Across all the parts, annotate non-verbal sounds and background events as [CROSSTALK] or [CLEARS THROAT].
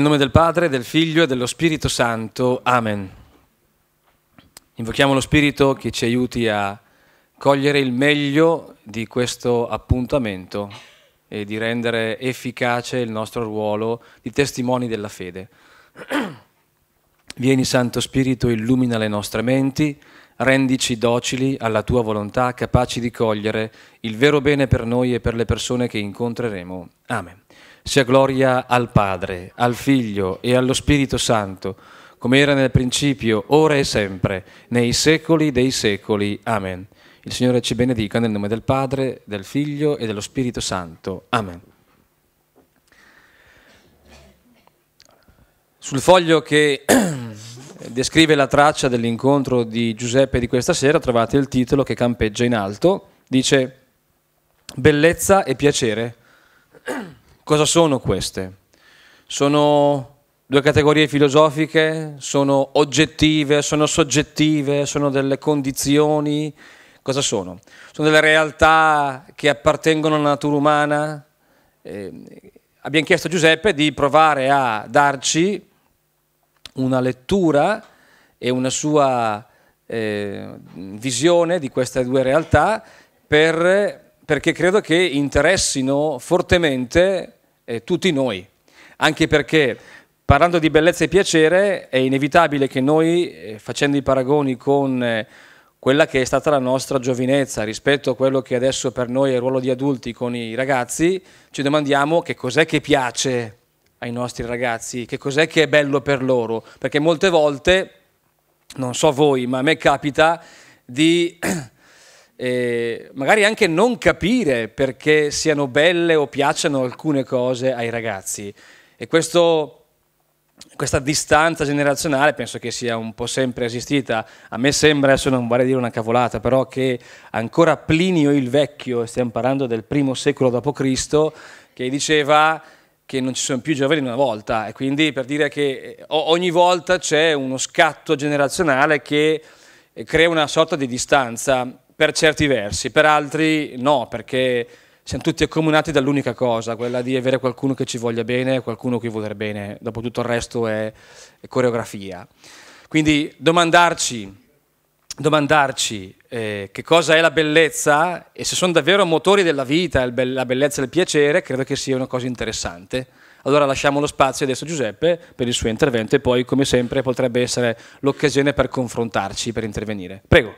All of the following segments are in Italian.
Nel nome del Padre, del Figlio e dello Spirito Santo. Amen. Invochiamo lo Spirito che ci aiuti a cogliere il meglio di questo appuntamento e di rendere efficace il nostro ruolo di testimoni della fede. [CLEARS THROAT] Vieni Santo Spirito, illumina le nostre menti, rendici docili alla tua volontà, capaci di cogliere il vero bene per noi e per le persone che incontreremo. Amen. Sia gloria al Padre, al Figlio e allo Spirito Santo, come era nel principio, ora e sempre, nei secoli dei secoli. Amen. Il Signore ci benedica nel nome del Padre, del Figlio e dello Spirito Santo. Amen. Sul foglio che [CLEARS THROAT] descrive la traccia dell'incontro di Giuseppe di questa sera trovate il titolo che campeggia in alto, dice Bellezza e piacere. [CLEARS THROAT] Cosa sono queste? Sono due categorie filosofiche, sono oggettive, sono soggettive, sono delle condizioni. Cosa sono? Sono delle realtà che appartengono alla natura umana. Eh, abbiamo chiesto a Giuseppe di provare a darci una lettura e una sua eh, visione di queste due realtà per, perché credo che interessino fortemente eh, tutti noi, anche perché parlando di bellezza e piacere è inevitabile che noi, eh, facendo i paragoni con eh, quella che è stata la nostra giovinezza rispetto a quello che adesso per noi è il ruolo di adulti con i ragazzi, ci domandiamo che cos'è che piace ai nostri ragazzi, che cos'è che è bello per loro, perché molte volte, non so voi, ma a me capita di [CLEARS THROAT] eh, magari anche non capire perché siano belle o piacciono alcune cose ai ragazzi. E questo, questa distanza generazionale penso che sia un po' sempre esistita. A me sembra, adesso non vorrei dire una cavolata, però che ancora Plinio il Vecchio, stiamo parlando del primo secolo d.C., che diceva che non ci sono più giovani una volta e quindi per dire che eh, ogni volta c'è uno scatto generazionale che eh, crea una sorta di distanza per certi versi, per altri no, perché siamo tutti accomunati dall'unica cosa, quella di avere qualcuno che ci voglia bene, qualcuno che vuole bene, dopo tutto il resto è, è coreografia. Quindi domandarci, domandarci eh, che cosa è la bellezza e se sono davvero motori della vita, la bellezza e il piacere, credo che sia una cosa interessante. Allora lasciamo lo spazio adesso a Giuseppe per il suo intervento e poi come sempre potrebbe essere l'occasione per confrontarci, per intervenire. Prego.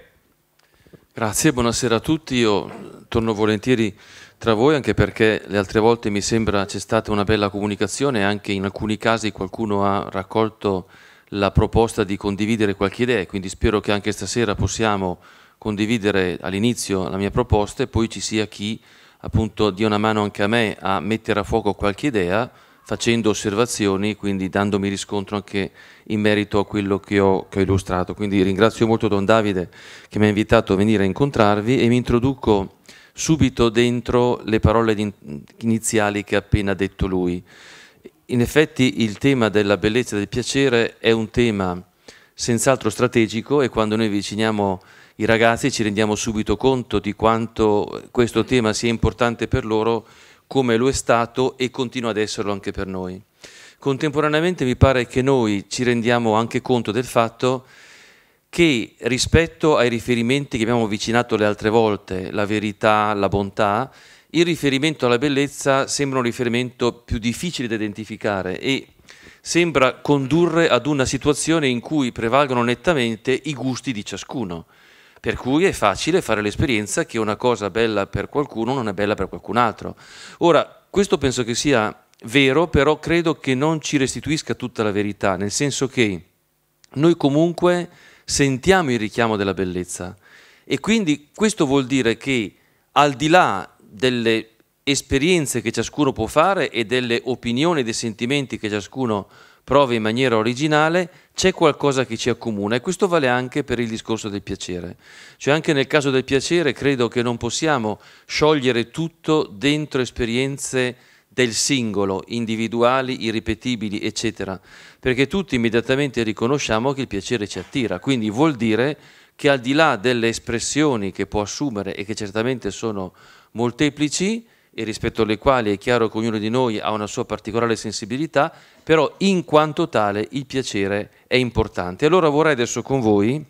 Grazie, buonasera a tutti. Io torno volentieri tra voi anche perché le altre volte mi sembra c'è stata una bella comunicazione e anche in alcuni casi qualcuno ha raccolto la proposta di condividere qualche idea, quindi spero che anche stasera possiamo condividere all'inizio la mia proposta e poi ci sia chi appunto dia una mano anche a me a mettere a fuoco qualche idea facendo osservazioni, quindi dandomi riscontro anche in merito a quello che ho, che ho illustrato. Quindi ringrazio molto Don Davide che mi ha invitato a venire a incontrarvi e mi introduco subito dentro le parole iniziali che ha appena detto lui. In effetti il tema della bellezza e del piacere è un tema senz'altro strategico e quando noi avviciniamo i ragazzi ci rendiamo subito conto di quanto questo tema sia importante per loro come lo è stato e continua ad esserlo anche per noi. Contemporaneamente mi pare che noi ci rendiamo anche conto del fatto che rispetto ai riferimenti che abbiamo avvicinato le altre volte, la verità, la bontà, il riferimento alla bellezza sembra un riferimento più difficile da identificare e sembra condurre ad una situazione in cui prevalgono nettamente i gusti di ciascuno. Per cui è facile fare l'esperienza che una cosa bella per qualcuno non è bella per qualcun altro. Ora, questo penso che sia vero, però credo che non ci restituisca tutta la verità, nel senso che noi comunque sentiamo il richiamo della bellezza e quindi questo vuol dire che al di là delle esperienze che ciascuno può fare e delle opinioni dei sentimenti che ciascuno prova in maniera originale, c'è qualcosa che ci accomuna e questo vale anche per il discorso del piacere. Cioè anche nel caso del piacere credo che non possiamo sciogliere tutto dentro esperienze del singolo, individuali, irripetibili, eccetera, perché tutti immediatamente riconosciamo che il piacere ci attira, quindi vuol dire che al di là delle espressioni che può assumere e che certamente sono molteplici, e rispetto alle quali è chiaro che ognuno di noi ha una sua particolare sensibilità, però in quanto tale il piacere è importante. Allora vorrei adesso con voi,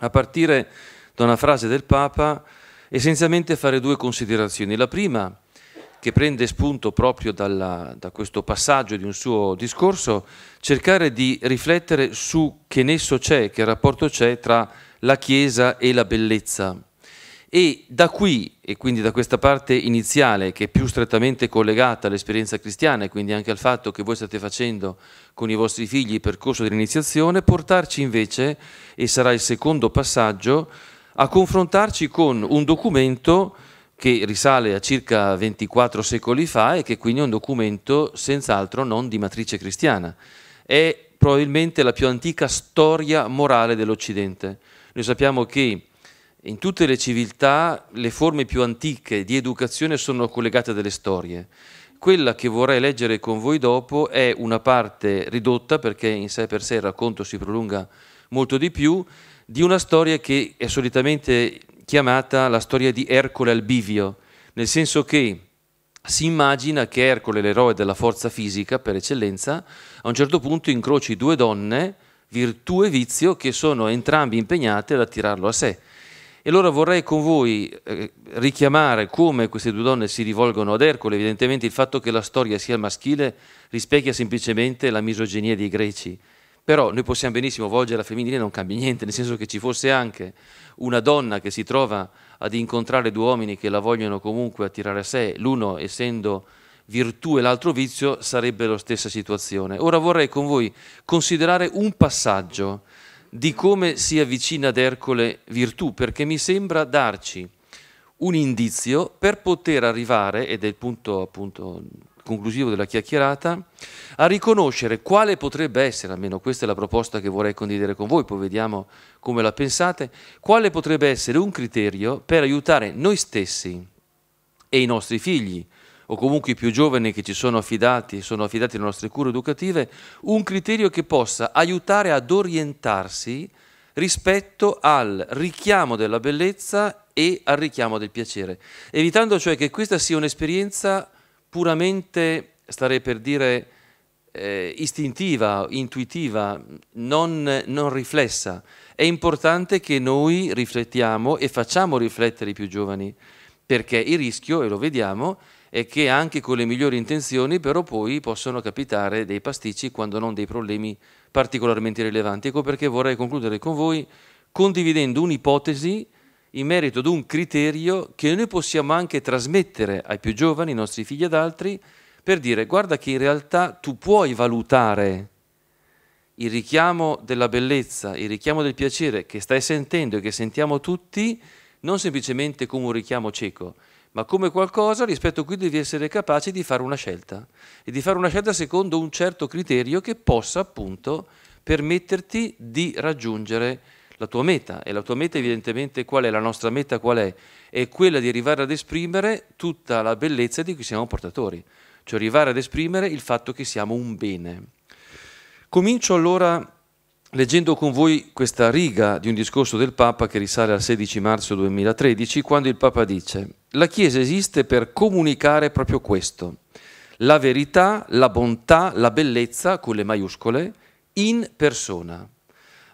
a partire da una frase del Papa, essenzialmente fare due considerazioni. La prima, che prende spunto proprio dalla, da questo passaggio di un suo discorso, cercare di riflettere su che nesso c'è, che rapporto c'è tra la Chiesa e la bellezza. E da qui, e quindi da questa parte iniziale che è più strettamente collegata all'esperienza cristiana e quindi anche al fatto che voi state facendo con i vostri figli il percorso dell'iniziazione, portarci invece, e sarà il secondo passaggio, a confrontarci con un documento che risale a circa 24 secoli fa e che quindi è un documento senz'altro non di matrice cristiana. È probabilmente la più antica storia morale dell'Occidente. Noi sappiamo che in tutte le civiltà le forme più antiche di educazione sono collegate a delle storie. Quella che vorrei leggere con voi dopo è una parte ridotta, perché in sé per sé il racconto si prolunga molto di più, di una storia che è solitamente chiamata la storia di Ercole al bivio, nel senso che si immagina che Ercole, l'eroe della forza fisica per eccellenza, a un certo punto incroci due donne, virtù e vizio, che sono entrambe impegnate ad attirarlo a sé e allora vorrei con voi eh, richiamare come queste due donne si rivolgono ad Ercole, evidentemente il fatto che la storia sia maschile rispecchia semplicemente la misoginia dei greci, però noi possiamo benissimo volgere la femminile e non cambia niente, nel senso che ci fosse anche una donna che si trova ad incontrare due uomini che la vogliono comunque attirare a sé, l'uno essendo virtù e l'altro vizio, sarebbe la stessa situazione. Ora vorrei con voi considerare un passaggio di come si avvicina ad Ercole virtù, perché mi sembra darci un indizio per poter arrivare, ed è il punto appunto conclusivo della chiacchierata, a riconoscere quale potrebbe essere, almeno questa è la proposta che vorrei condividere con voi, poi vediamo come la pensate, quale potrebbe essere un criterio per aiutare noi stessi e i nostri figli, o comunque i più giovani che ci sono affidati, sono affidati alle nostre cure educative, un criterio che possa aiutare ad orientarsi rispetto al richiamo della bellezza e al richiamo del piacere, evitando cioè che questa sia un'esperienza puramente, starei per dire, eh, istintiva, intuitiva, non, non riflessa. È importante che noi riflettiamo e facciamo riflettere i più giovani, perché il rischio, e lo vediamo, e che anche con le migliori intenzioni però poi possono capitare dei pasticci quando non dei problemi particolarmente rilevanti. Ecco perché vorrei concludere con voi condividendo un'ipotesi in merito ad un criterio che noi possiamo anche trasmettere ai più giovani, ai nostri figli ad altri, per dire guarda che in realtà tu puoi valutare il richiamo della bellezza, il richiamo del piacere che stai sentendo e che sentiamo tutti, non semplicemente come un richiamo cieco, ma come qualcosa rispetto a cui devi essere capace di fare una scelta e di fare una scelta secondo un certo criterio che possa appunto permetterti di raggiungere la tua meta e la tua meta evidentemente qual è, la nostra meta qual è? È quella di arrivare ad esprimere tutta la bellezza di cui siamo portatori, cioè arrivare ad esprimere il fatto che siamo un bene. Comincio allora leggendo con voi questa riga di un discorso del Papa che risale al 16 marzo 2013, quando il Papa dice la Chiesa esiste per comunicare proprio questo, la verità, la bontà, la bellezza, con le maiuscole, in persona.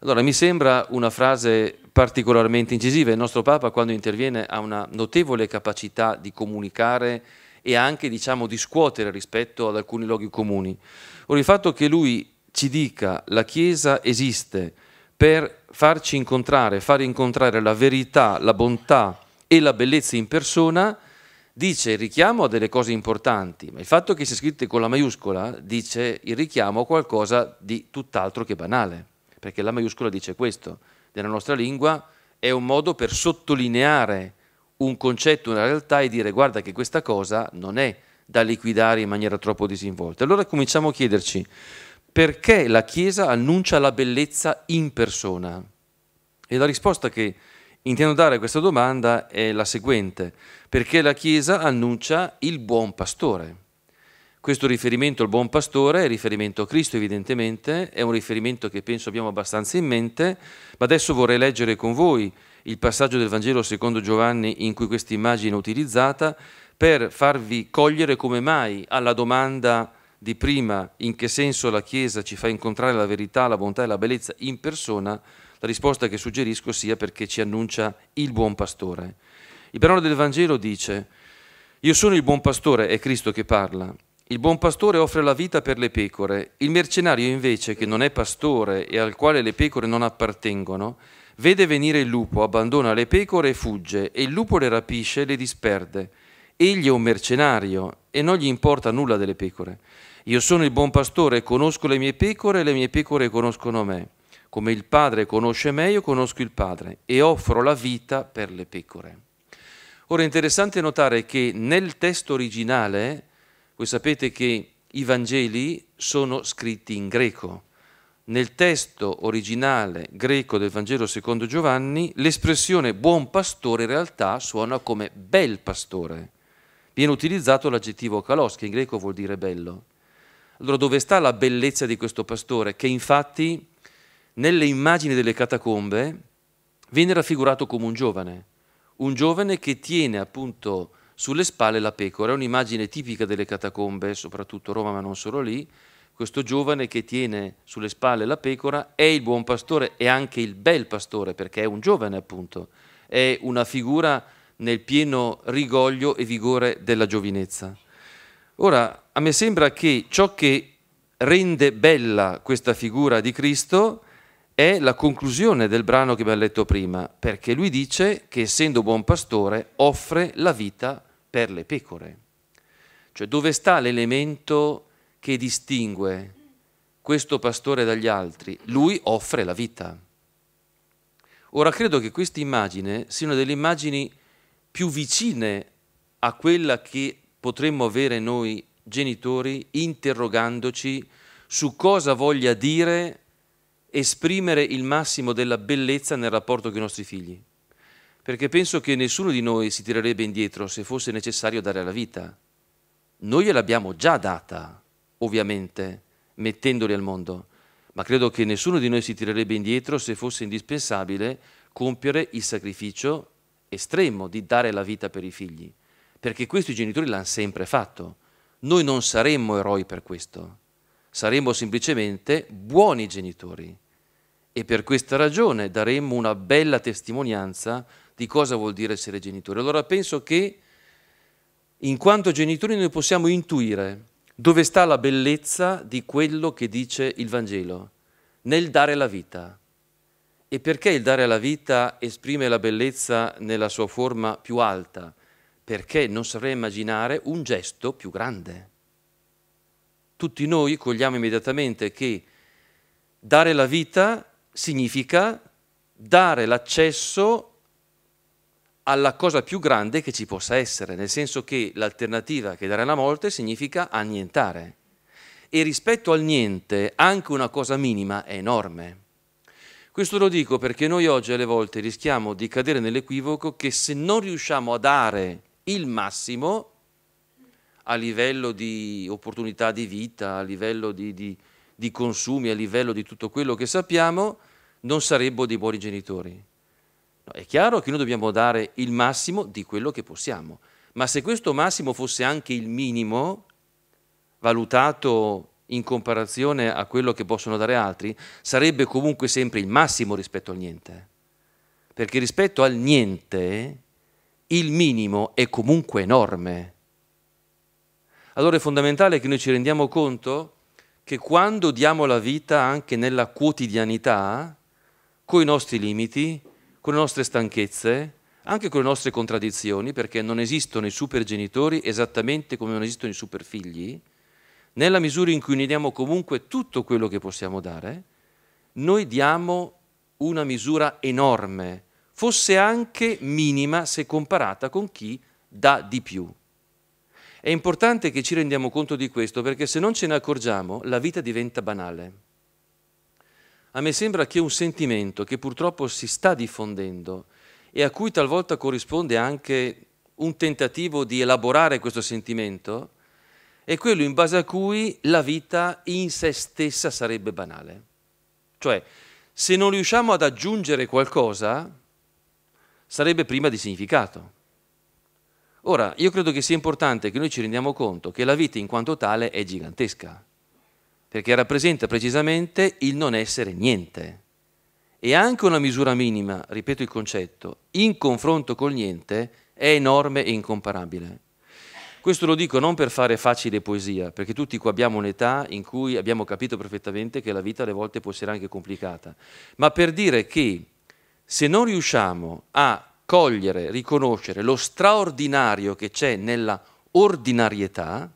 Allora mi sembra una frase particolarmente incisiva, il nostro Papa quando interviene ha una notevole capacità di comunicare e anche diciamo, di scuotere rispetto ad alcuni luoghi comuni. Ora il fatto che lui ci dica la Chiesa esiste per farci incontrare, far incontrare la verità, la bontà e la bellezza in persona, dice il richiamo a delle cose importanti, ma il fatto che sia scritto con la maiuscola dice il richiamo a qualcosa di tutt'altro che banale, perché la maiuscola dice questo, nella nostra lingua è un modo per sottolineare un concetto, una realtà e dire guarda che questa cosa non è da liquidare in maniera troppo disinvolta. Allora cominciamo a chiederci perché la Chiesa annuncia la bellezza in persona? E la risposta che intendo dare a questa domanda è la seguente, perché la Chiesa annuncia il buon pastore. Questo riferimento al buon pastore è riferimento a Cristo evidentemente, è un riferimento che penso abbiamo abbastanza in mente, ma adesso vorrei leggere con voi il passaggio del Vangelo secondo Giovanni in cui questa immagine è utilizzata per farvi cogliere come mai alla domanda di prima in che senso la Chiesa ci fa incontrare la verità, la bontà e la bellezza in persona, la risposta che suggerisco sia perché ci annuncia il buon pastore. Il brano del Vangelo dice, io sono il buon pastore, è Cristo che parla. Il buon pastore offre la vita per le pecore, il mercenario invece, che non è pastore e al quale le pecore non appartengono, vede venire il lupo, abbandona le pecore e fugge, e il lupo le rapisce e le disperde. Egli è un mercenario e non gli importa nulla delle pecore. Io sono il buon pastore e conosco le mie pecore e le mie pecore conoscono me. Come il Padre conosce me, io conosco il Padre e offro la vita per le pecore. Ora è interessante notare che nel testo originale, voi sapete che i Vangeli sono scritti in greco. Nel testo originale greco del Vangelo secondo Giovanni, l'espressione buon pastore in realtà suona come bel pastore. Viene utilizzato l'aggettivo kalos, che in greco vuol dire bello. Allora dove sta la bellezza di questo pastore? Che infatti nelle immagini delle catacombe viene raffigurato come un giovane, un giovane che tiene appunto sulle spalle la pecora, è un'immagine tipica delle catacombe, soprattutto Roma ma non solo lì, questo giovane che tiene sulle spalle la pecora è il buon pastore e anche il bel pastore, perché è un giovane appunto, è una figura nel pieno rigoglio e vigore della giovinezza. Ora, a me sembra che ciò che rende bella questa figura di Cristo è la conclusione del brano che abbiamo letto prima, perché lui dice che essendo buon pastore offre la vita per le pecore. Cioè dove sta l'elemento che distingue questo pastore dagli altri? Lui offre la vita. Ora credo che questa immagine sia una delle immagini più vicine a quella che potremmo avere noi genitori interrogandoci su cosa voglia dire esprimere il massimo della bellezza nel rapporto con i nostri figli. Perché penso che nessuno di noi si tirerebbe indietro se fosse necessario dare la vita. Noi gliel'abbiamo già data, ovviamente, mettendoli al mondo, ma credo che nessuno di noi si tirerebbe indietro se fosse indispensabile compiere il sacrificio estremo di dare la vita per i figli, perché questo i genitori l'hanno sempre fatto. Noi non saremmo eroi per questo, saremmo semplicemente buoni genitori e per questa ragione daremmo una bella testimonianza di cosa vuol dire essere genitori. Allora penso che in quanto genitori noi possiamo intuire dove sta la bellezza di quello che dice il Vangelo, nel dare la vita. E perché il dare la vita esprime la bellezza nella sua forma più alta? perché non saprei immaginare un gesto più grande. Tutti noi cogliamo immediatamente che dare la vita significa dare l'accesso alla cosa più grande che ci possa essere, nel senso che l'alternativa che dare la morte significa annientare. E rispetto al niente anche una cosa minima è enorme. Questo lo dico perché noi oggi alle volte rischiamo di cadere nell'equivoco che se non riusciamo a dare il massimo a livello di opportunità di vita, a livello di, di, di consumi, a livello di tutto quello che sappiamo, non saremmo dei buoni genitori. No, è chiaro che noi dobbiamo dare il massimo di quello che possiamo, ma se questo massimo fosse anche il minimo, valutato in comparazione a quello che possono dare altri, sarebbe comunque sempre il massimo rispetto al niente. Perché rispetto al niente il minimo è comunque enorme. Allora è fondamentale che noi ci rendiamo conto che quando diamo la vita anche nella quotidianità, con i nostri limiti, con le nostre stanchezze, anche con le nostre contraddizioni, perché non esistono i supergenitori esattamente come non esistono i superfigli, nella misura in cui ne diamo comunque tutto quello che possiamo dare, noi diamo una misura enorme fosse anche minima se comparata con chi dà di più. È importante che ci rendiamo conto di questo perché se non ce ne accorgiamo la vita diventa banale. A me sembra che un sentimento che purtroppo si sta diffondendo e a cui talvolta corrisponde anche un tentativo di elaborare questo sentimento, è quello in base a cui la vita in se stessa sarebbe banale. Cioè, se non riusciamo ad aggiungere qualcosa, sarebbe prima di significato. Ora, io credo che sia importante che noi ci rendiamo conto che la vita in quanto tale è gigantesca, perché rappresenta precisamente il non essere niente. E anche una misura minima, ripeto il concetto, in confronto col niente è enorme e incomparabile. Questo lo dico non per fare facile poesia, perché tutti qua abbiamo un'età in cui abbiamo capito perfettamente che la vita alle volte può essere anche complicata, ma per dire che se non riusciamo a cogliere, riconoscere lo straordinario che c'è nella ordinarietà,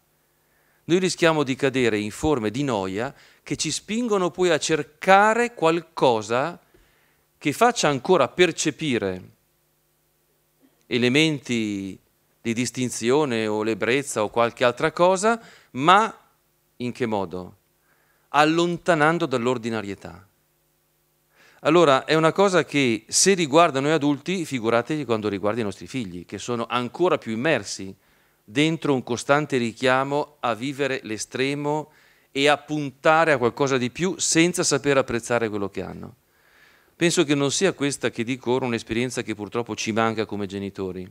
noi rischiamo di cadere in forme di noia che ci spingono poi a cercare qualcosa che faccia ancora percepire elementi di distinzione o lebbrezza o qualche altra cosa, ma in che modo? Allontanando dall'ordinarietà. Allora, è una cosa che se riguarda noi adulti, figuratevi quando riguarda i nostri figli, che sono ancora più immersi dentro un costante richiamo a vivere l'estremo e a puntare a qualcosa di più senza saper apprezzare quello che hanno. Penso che non sia questa che dico ora un'esperienza che purtroppo ci manca come genitori.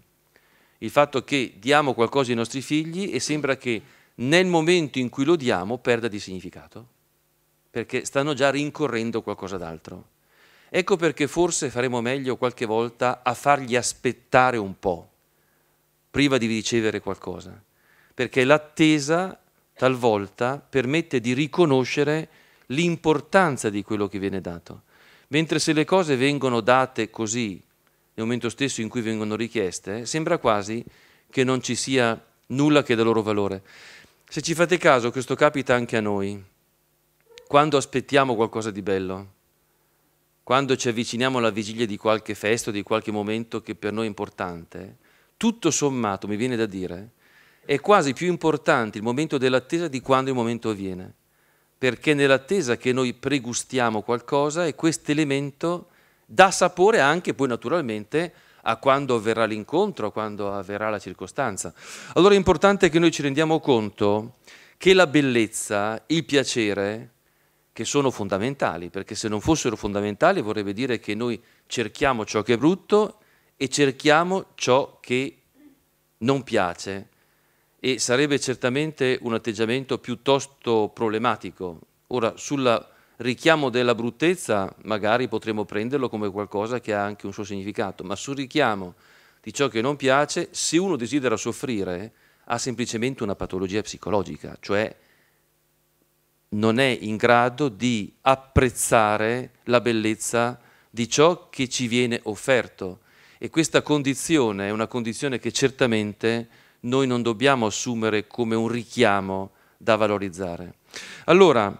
Il fatto che diamo qualcosa ai nostri figli e sembra che nel momento in cui lo diamo perda di significato, perché stanno già rincorrendo qualcosa d'altro. Ecco perché forse faremo meglio qualche volta a fargli aspettare un po', prima di ricevere qualcosa, perché l'attesa talvolta permette di riconoscere l'importanza di quello che viene dato, mentre se le cose vengono date così, nel momento stesso in cui vengono richieste, sembra quasi che non ci sia nulla che dà loro valore. Se ci fate caso, questo capita anche a noi. Quando aspettiamo qualcosa di bello, quando ci avviciniamo alla vigilia di qualche festa o di qualche momento che per noi è importante, tutto sommato, mi viene da dire, è quasi più importante il momento dell'attesa di quando il momento avviene, perché nell'attesa che noi pregustiamo qualcosa e questo elemento dà sapore anche poi naturalmente a quando avverrà l'incontro, a quando avverrà la circostanza. Allora è importante che noi ci rendiamo conto che la bellezza, il piacere, che sono fondamentali, perché se non fossero fondamentali vorrebbe dire che noi cerchiamo ciò che è brutto e cerchiamo ciò che non piace e sarebbe certamente un atteggiamento piuttosto problematico. Ora, sul richiamo della bruttezza magari potremmo prenderlo come qualcosa che ha anche un suo significato, ma sul richiamo di ciò che non piace, se uno desidera soffrire, ha semplicemente una patologia psicologica, cioè non è in grado di apprezzare la bellezza di ciò che ci viene offerto. E questa condizione è una condizione che certamente noi non dobbiamo assumere come un richiamo da valorizzare. Allora,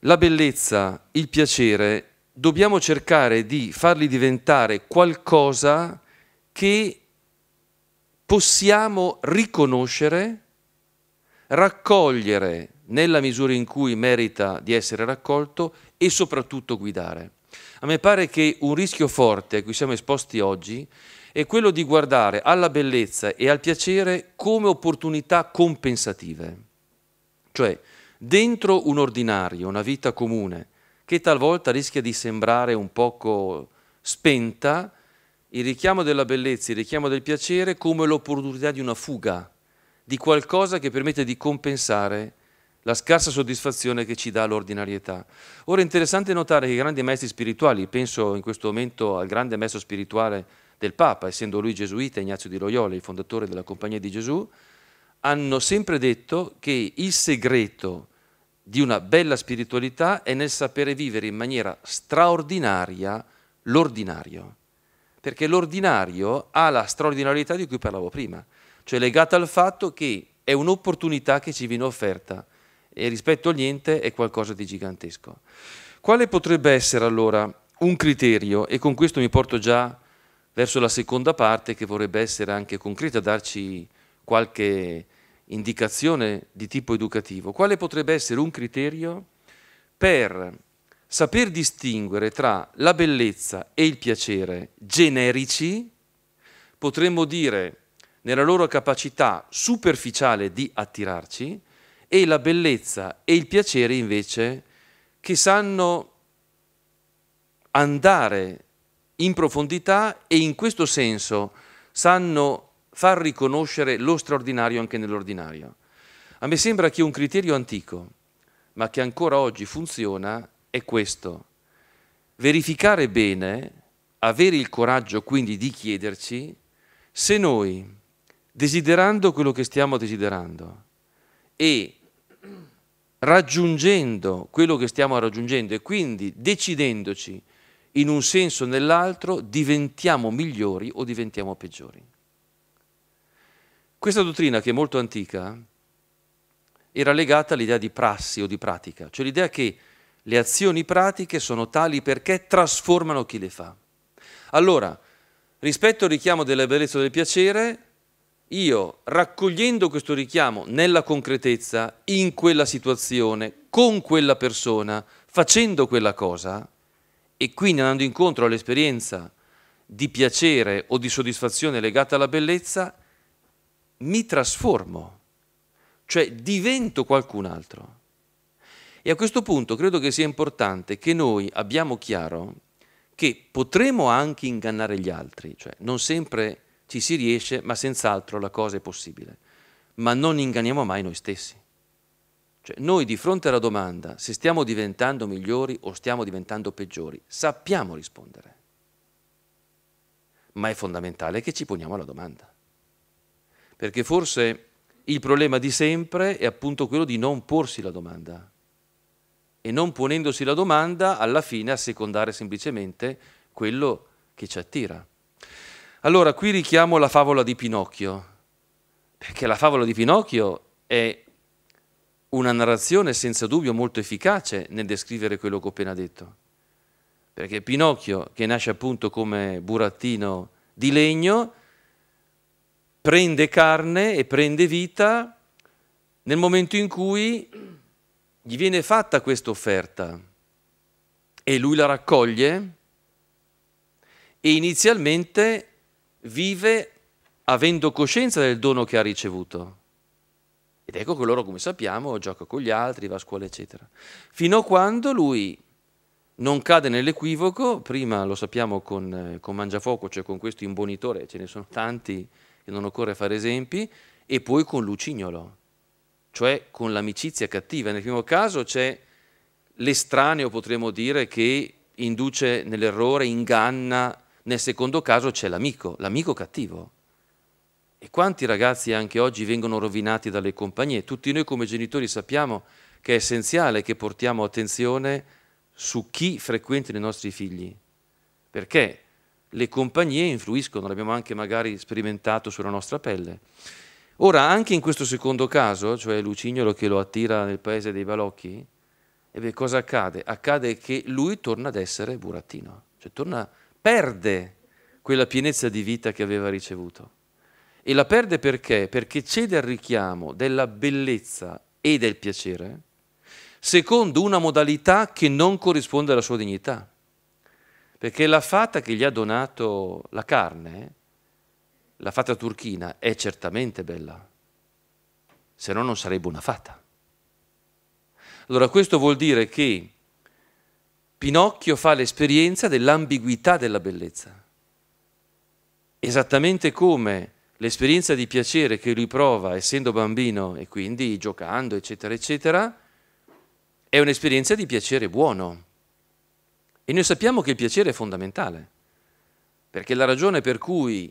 la bellezza, il piacere, dobbiamo cercare di farli diventare qualcosa che possiamo riconoscere, raccogliere nella misura in cui merita di essere raccolto e soprattutto guidare. A me pare che un rischio forte a cui siamo esposti oggi è quello di guardare alla bellezza e al piacere come opportunità compensative, cioè dentro un ordinario, una vita comune, che talvolta rischia di sembrare un poco spenta, il richiamo della bellezza, il richiamo del piacere come l'opportunità di una fuga, di qualcosa che permette di compensare la scarsa soddisfazione che ci dà l'ordinarietà. Ora è interessante notare che i grandi maestri spirituali, penso in questo momento al grande maestro spirituale del Papa, essendo lui gesuita, Ignazio di Loyola, il fondatore della Compagnia di Gesù, hanno sempre detto che il segreto di una bella spiritualità è nel sapere vivere in maniera straordinaria l'ordinario, perché l'ordinario ha la straordinarietà di cui parlavo prima, cioè legata al fatto che è un'opportunità che ci viene offerta e rispetto al niente è qualcosa di gigantesco. Quale potrebbe essere allora un criterio, e con questo mi porto già verso la seconda parte che vorrebbe essere anche concreta, darci qualche indicazione di tipo educativo, quale potrebbe essere un criterio per saper distinguere tra la bellezza e il piacere generici, potremmo dire nella loro capacità superficiale di attirarci, e la bellezza e il piacere invece che sanno andare in profondità e in questo senso sanno far riconoscere lo straordinario anche nell'ordinario. A me sembra che un criterio antico, ma che ancora oggi funziona, è questo. Verificare bene, avere il coraggio quindi di chiederci se noi, desiderando quello che stiamo desiderando e raggiungendo quello che stiamo raggiungendo e quindi decidendoci in un senso o nell'altro diventiamo migliori o diventiamo peggiori. Questa dottrina, che è molto antica, era legata all'idea di prassi o di pratica, cioè l'idea che le azioni pratiche sono tali perché trasformano chi le fa. Allora, rispetto al richiamo della bellezza del piacere, io raccogliendo questo richiamo nella concretezza, in quella situazione, con quella persona, facendo quella cosa, e quindi andando incontro all'esperienza di piacere o di soddisfazione legata alla bellezza, mi trasformo, cioè divento qualcun altro. E a questo punto credo che sia importante che noi abbiamo chiaro che potremo anche ingannare gli altri, cioè non sempre ci si riesce, ma senz'altro la cosa è possibile. Ma non inganniamo mai noi stessi. Cioè, noi di fronte alla domanda se stiamo diventando migliori o stiamo diventando peggiori, sappiamo rispondere. Ma è fondamentale che ci poniamo la domanda. Perché forse il problema di sempre è appunto quello di non porsi la domanda. E non ponendosi la domanda, alla fine assecondare semplicemente quello che ci attira. Allora, qui richiamo la favola di Pinocchio, perché la favola di Pinocchio è una narrazione senza dubbio molto efficace nel descrivere quello che ho appena detto. Perché Pinocchio, che nasce appunto come burattino di legno, prende carne e prende vita nel momento in cui gli viene fatta questa offerta e lui la raccoglie e inizialmente vive avendo coscienza del dono che ha ricevuto. Ed ecco che loro, come sappiamo, gioca con gli altri, va a scuola, eccetera. Fino a quando lui non cade nell'equivoco, prima lo sappiamo con, eh, con Mangiafoco, cioè con questo imbonitore, ce ne sono tanti che non occorre fare esempi, e poi con Lucignolo, cioè con l'amicizia cattiva. Nel primo caso c'è l'estraneo, potremmo dire, che induce nell'errore, inganna, nel secondo caso c'è l'amico, l'amico cattivo. E quanti ragazzi anche oggi vengono rovinati dalle compagnie? Tutti noi come genitori sappiamo che è essenziale che portiamo attenzione su chi frequenta i nostri figli, perché le compagnie influiscono, l'abbiamo anche magari sperimentato sulla nostra pelle. Ora, anche in questo secondo caso, cioè Lucignolo che lo attira nel paese dei Balocchi, e beh, cosa accade? Accade che lui torna ad essere burattino, cioè torna a perde quella pienezza di vita che aveva ricevuto. E la perde perché? Perché cede al richiamo della bellezza e del piacere secondo una modalità che non corrisponde alla sua dignità. Perché la fata che gli ha donato la carne, la fata turchina, è certamente bella, se no non sarebbe una fata. Allora questo vuol dire che Pinocchio fa l'esperienza dell'ambiguità della bellezza, esattamente come l'esperienza di piacere che lui prova essendo bambino e quindi giocando, eccetera, eccetera, è un'esperienza di piacere buono. E noi sappiamo che il piacere è fondamentale, perché la ragione per cui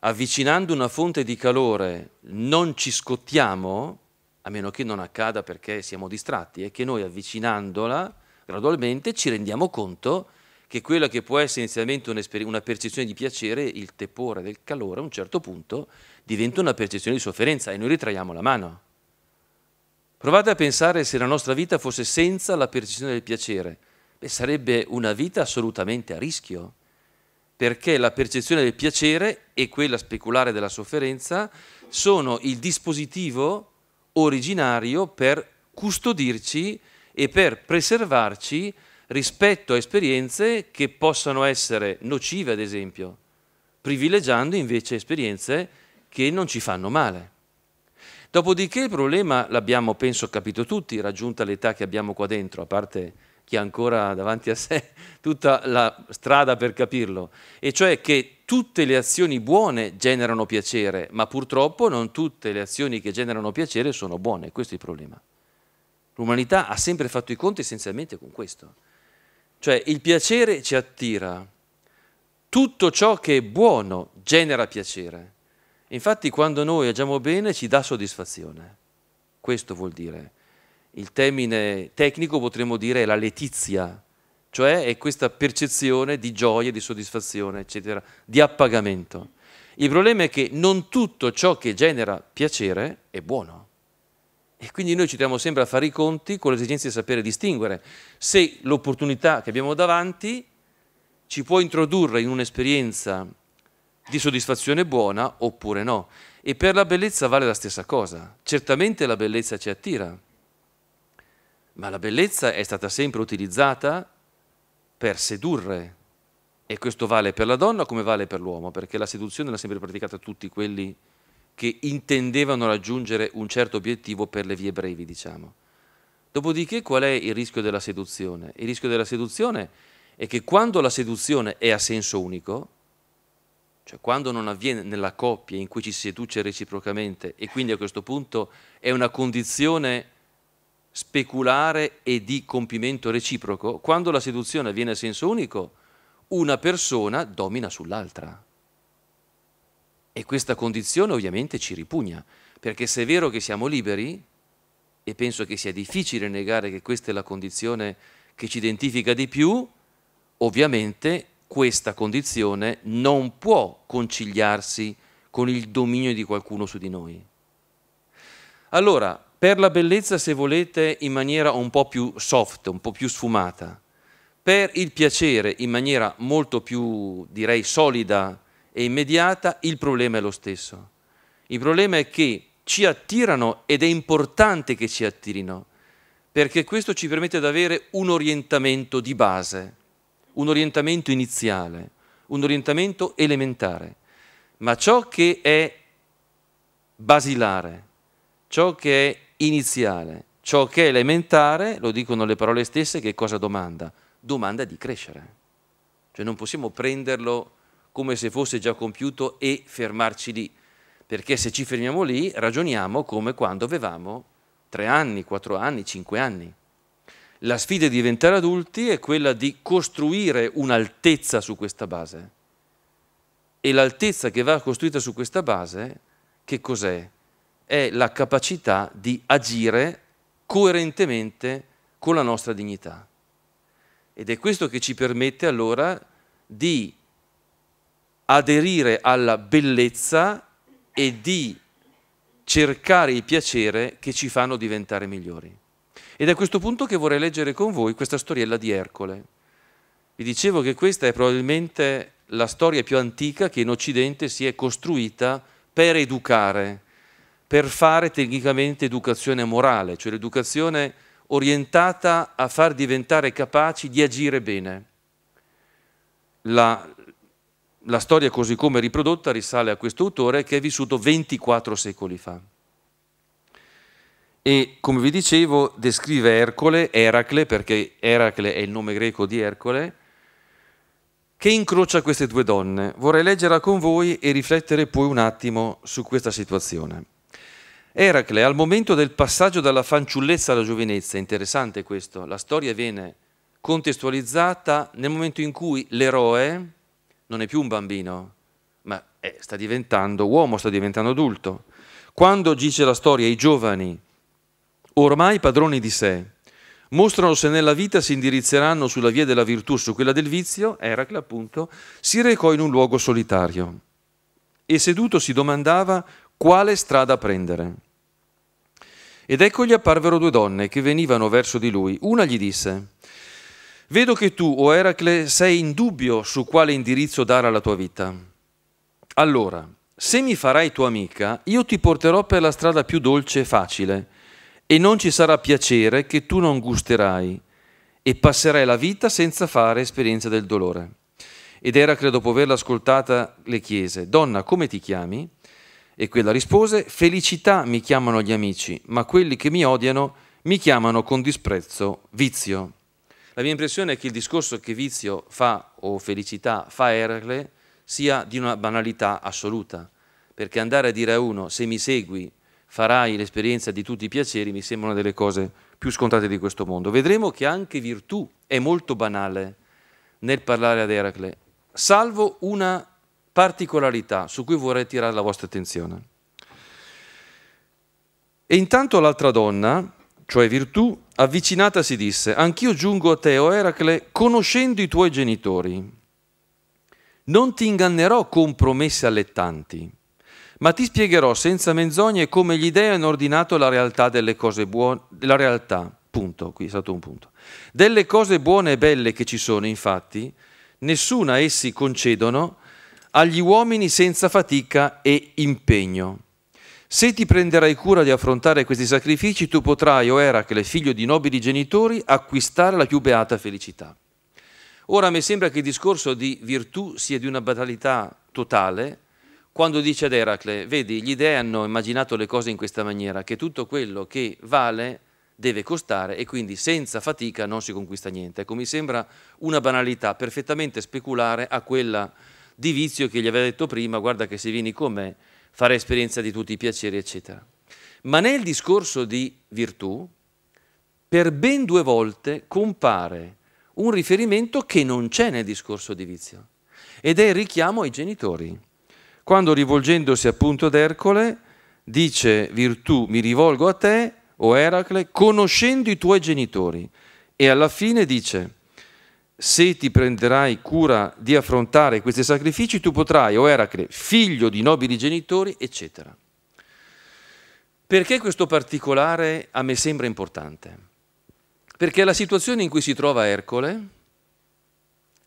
avvicinando una fonte di calore non ci scottiamo, a meno che non accada perché siamo distratti, è che noi avvicinandola gradualmente ci rendiamo conto che quella che può essere inizialmente una percezione di piacere, il tepore del calore, a un certo punto diventa una percezione di sofferenza e noi ritraiamo la mano. Provate a pensare se la nostra vita fosse senza la percezione del piacere. Beh, sarebbe una vita assolutamente a rischio, perché la percezione del piacere e quella speculare della sofferenza sono il dispositivo originario per custodirci e per preservarci rispetto a esperienze che possano essere nocive, ad esempio, privilegiando invece esperienze che non ci fanno male. Dopodiché il problema l'abbiamo, penso, capito tutti, raggiunta l'età che abbiamo qua dentro, a parte chi ha ancora davanti a sé [LAUGHS] tutta la strada per capirlo, e cioè che tutte le azioni buone generano piacere, ma purtroppo non tutte le azioni che generano piacere sono buone, questo è il problema. L'umanità ha sempre fatto i conti essenzialmente con questo. Cioè il piacere ci attira, tutto ciò che è buono genera piacere. Infatti quando noi agiamo bene ci dà soddisfazione. Questo vuol dire. Il termine tecnico potremmo dire la letizia, cioè è questa percezione di gioia, di soddisfazione, eccetera, di appagamento. Il problema è che non tutto ciò che genera piacere è buono. E quindi noi ci troviamo sempre a fare i conti con l'esigenza di sapere distinguere se l'opportunità che abbiamo davanti ci può introdurre in un'esperienza di soddisfazione buona oppure no. E per la bellezza vale la stessa cosa. Certamente la bellezza ci attira, ma la bellezza è stata sempre utilizzata per sedurre. E questo vale per la donna come vale per l'uomo, perché la seduzione l'ha sempre praticata tutti quelli che intendevano raggiungere un certo obiettivo per le vie brevi, diciamo. Dopodiché qual è il rischio della seduzione? Il rischio della seduzione è che quando la seduzione è a senso unico, cioè quando non avviene nella coppia in cui ci si seduce reciprocamente e quindi a questo punto è una condizione speculare e di compimento reciproco, quando la seduzione avviene a senso unico, una persona domina sull'altra. E questa condizione ovviamente ci ripugna, perché se è vero che siamo liberi, e penso che sia difficile negare che questa è la condizione che ci identifica di più, ovviamente questa condizione non può conciliarsi con il dominio di qualcuno su di noi. Allora, per la bellezza, se volete, in maniera un po' più soft, un po' più sfumata, per il piacere, in maniera molto più, direi, solida, e immediata, il problema è lo stesso. Il problema è che ci attirano ed è importante che ci attirino, perché questo ci permette di avere un orientamento di base, un orientamento iniziale, un orientamento elementare. Ma ciò che è basilare, ciò che è iniziale, ciò che è elementare, lo dicono le parole stesse, che cosa domanda? Domanda di crescere. Cioè non possiamo prenderlo come se fosse già compiuto e fermarci lì, perché se ci fermiamo lì ragioniamo come quando avevamo tre anni, quattro anni, cinque anni. La sfida di diventare adulti è quella di costruire un'altezza su questa base. E l'altezza che va costruita su questa base, che cos'è? È la capacità di agire coerentemente con la nostra dignità. Ed è questo che ci permette allora di aderire alla bellezza e di cercare il piacere che ci fanno diventare migliori. Ed è a questo punto che vorrei leggere con voi questa storiella di Ercole. Vi dicevo che questa è probabilmente la storia più antica che in Occidente si è costruita per educare, per fare tecnicamente educazione morale, cioè l'educazione orientata a far diventare capaci di agire bene. La, la storia così come riprodotta risale a questo autore che è vissuto 24 secoli fa. E come vi dicevo descrive Ercole, Eracle, perché Eracle è il nome greco di Ercole, che incrocia queste due donne. Vorrei leggerla con voi e riflettere poi un attimo su questa situazione. Eracle, al momento del passaggio dalla fanciullezza alla giovinezza, interessante questo, la storia viene contestualizzata nel momento in cui l'eroe, non è più un bambino, ma è, sta diventando uomo, sta diventando adulto. Quando, dice la storia, i giovani, ormai padroni di sé, mostrano se nella vita si indirizzeranno sulla via della virtù, su quella del vizio, Eracle appunto, si recò in un luogo solitario e seduto si domandava quale strada prendere. Ed ecco gli apparvero due donne che venivano verso di lui. Una gli disse, Vedo che tu, o Eracle, sei in dubbio su quale indirizzo dare alla tua vita. Allora, se mi farai tua amica, io ti porterò per la strada più dolce e facile, e non ci sarà piacere che tu non gusterai, e passerai la vita senza fare esperienza del dolore. Ed Eracle, dopo averla ascoltata, le chiese, Donna, come ti chiami? E quella rispose, Felicità mi chiamano gli amici, ma quelli che mi odiano mi chiamano con disprezzo vizio. La mia impressione è che il discorso che Vizio fa, o Felicità fa Eracle, sia di una banalità assoluta, perché andare a dire a uno se mi segui farai l'esperienza di tutti i piaceri mi sembra una delle cose più scontate di questo mondo. Vedremo che anche virtù è molto banale nel parlare ad Eracle, salvo una particolarità su cui vorrei tirare la vostra attenzione. E intanto l'altra donna, cioè virtù, avvicinatasi disse, anch'io giungo a te, o Eracle, conoscendo i tuoi genitori. Non ti ingannerò con promesse allettanti, ma ti spiegherò senza menzogne come gli dèi hanno ordinato la realtà delle cose buone, la realtà, punto, qui è stato un punto. Delle cose buone e belle che ci sono, infatti, nessuna essi concedono agli uomini senza fatica e impegno. Se ti prenderai cura di affrontare questi sacrifici, tu potrai, o Eracle, figlio di nobili genitori, acquistare la più beata felicità. Ora mi sembra che il discorso di virtù sia di una banalità totale quando dice ad Eracle, vedi, gli dei hanno immaginato le cose in questa maniera, che tutto quello che vale deve costare e quindi senza fatica non si conquista niente. Ecco, mi sembra una banalità perfettamente speculare a quella di vizio che gli aveva detto prima, guarda che se vieni con me fare esperienza di tutti i piaceri, eccetera. Ma nel discorso di virtù, per ben due volte compare un riferimento che non c'è nel discorso di vizio, ed è il richiamo ai genitori. Quando rivolgendosi appunto ad Ercole, dice virtù mi rivolgo a te, o Eracle, conoscendo i tuoi genitori, e alla fine dice se ti prenderai cura di affrontare questi sacrifici, tu potrai, o Eracle, figlio di nobili genitori, eccetera. Perché questo particolare a me sembra importante? Perché la situazione in cui si trova Ercole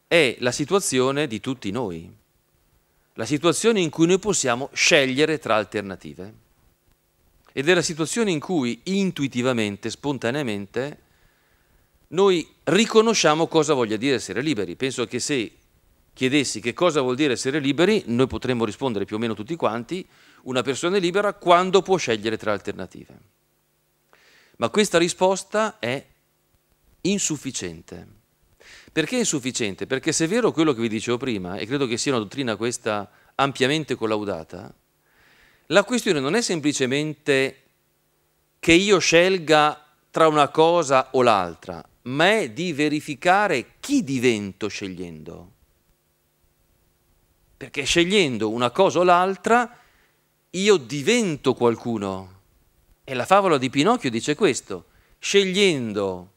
è la situazione di tutti noi, la situazione in cui noi possiamo scegliere tra alternative ed è la situazione in cui intuitivamente, spontaneamente, noi riconosciamo cosa voglia dire essere liberi. Penso che se chiedessi che cosa vuol dire essere liberi, noi potremmo rispondere più o meno tutti quanti, una persona è libera quando può scegliere tra alternative. Ma questa risposta è insufficiente. Perché è insufficiente? Perché se è vero quello che vi dicevo prima, e credo che sia una dottrina questa ampiamente collaudata, la questione non è semplicemente che io scelga tra una cosa o l'altra, ma è di verificare chi divento scegliendo. Perché scegliendo una cosa o l'altra, io divento qualcuno. E la favola di Pinocchio dice questo, scegliendo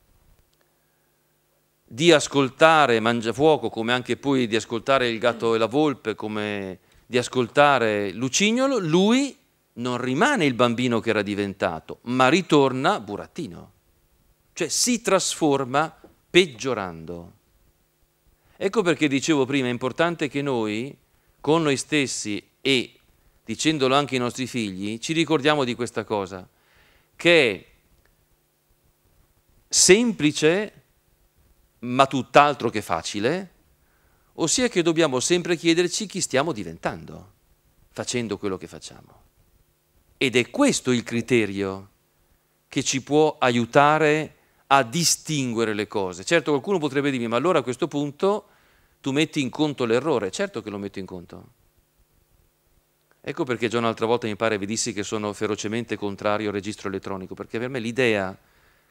di ascoltare Mangiafuoco, come anche poi di ascoltare il gatto e la volpe, come di ascoltare Lucignolo, lui non rimane il bambino che era diventato, ma ritorna burattino cioè si trasforma peggiorando. Ecco perché dicevo prima, è importante che noi, con noi stessi e dicendolo anche ai nostri figli, ci ricordiamo di questa cosa, che è semplice ma tutt'altro che facile, ossia che dobbiamo sempre chiederci chi stiamo diventando facendo quello che facciamo. Ed è questo il criterio che ci può aiutare a a distinguere le cose. Certo qualcuno potrebbe dirmi, ma allora a questo punto tu metti in conto l'errore, certo che lo metto in conto. Ecco perché già un'altra volta mi pare vi dissi che sono ferocemente contrario al registro elettronico, perché per me l'idea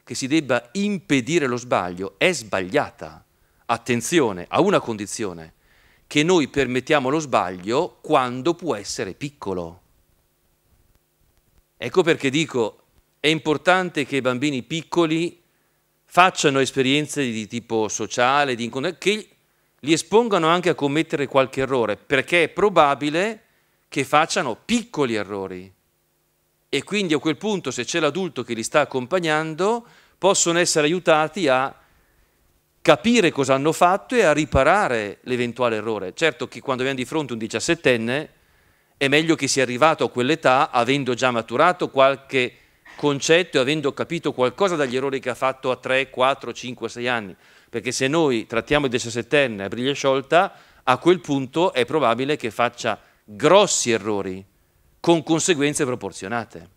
che si debba impedire lo sbaglio è sbagliata. Attenzione, a una condizione, che noi permettiamo lo sbaglio quando può essere piccolo. Ecco perché dico, è importante che i bambini piccoli facciano esperienze di tipo sociale, di incontro, che li espongano anche a commettere qualche errore, perché è probabile che facciano piccoli errori. E quindi a quel punto, se c'è l'adulto che li sta accompagnando, possono essere aiutati a capire cosa hanno fatto e a riparare l'eventuale errore. Certo che quando abbiamo di fronte un diciassettenne, è meglio che sia arrivato a quell'età avendo già maturato qualche concetto e avendo capito qualcosa dagli errori che ha fatto a 3, 4, 5, 6 anni. Perché se noi trattiamo il 17enne a briglia sciolta, a quel punto è probabile che faccia grossi errori con conseguenze proporzionate.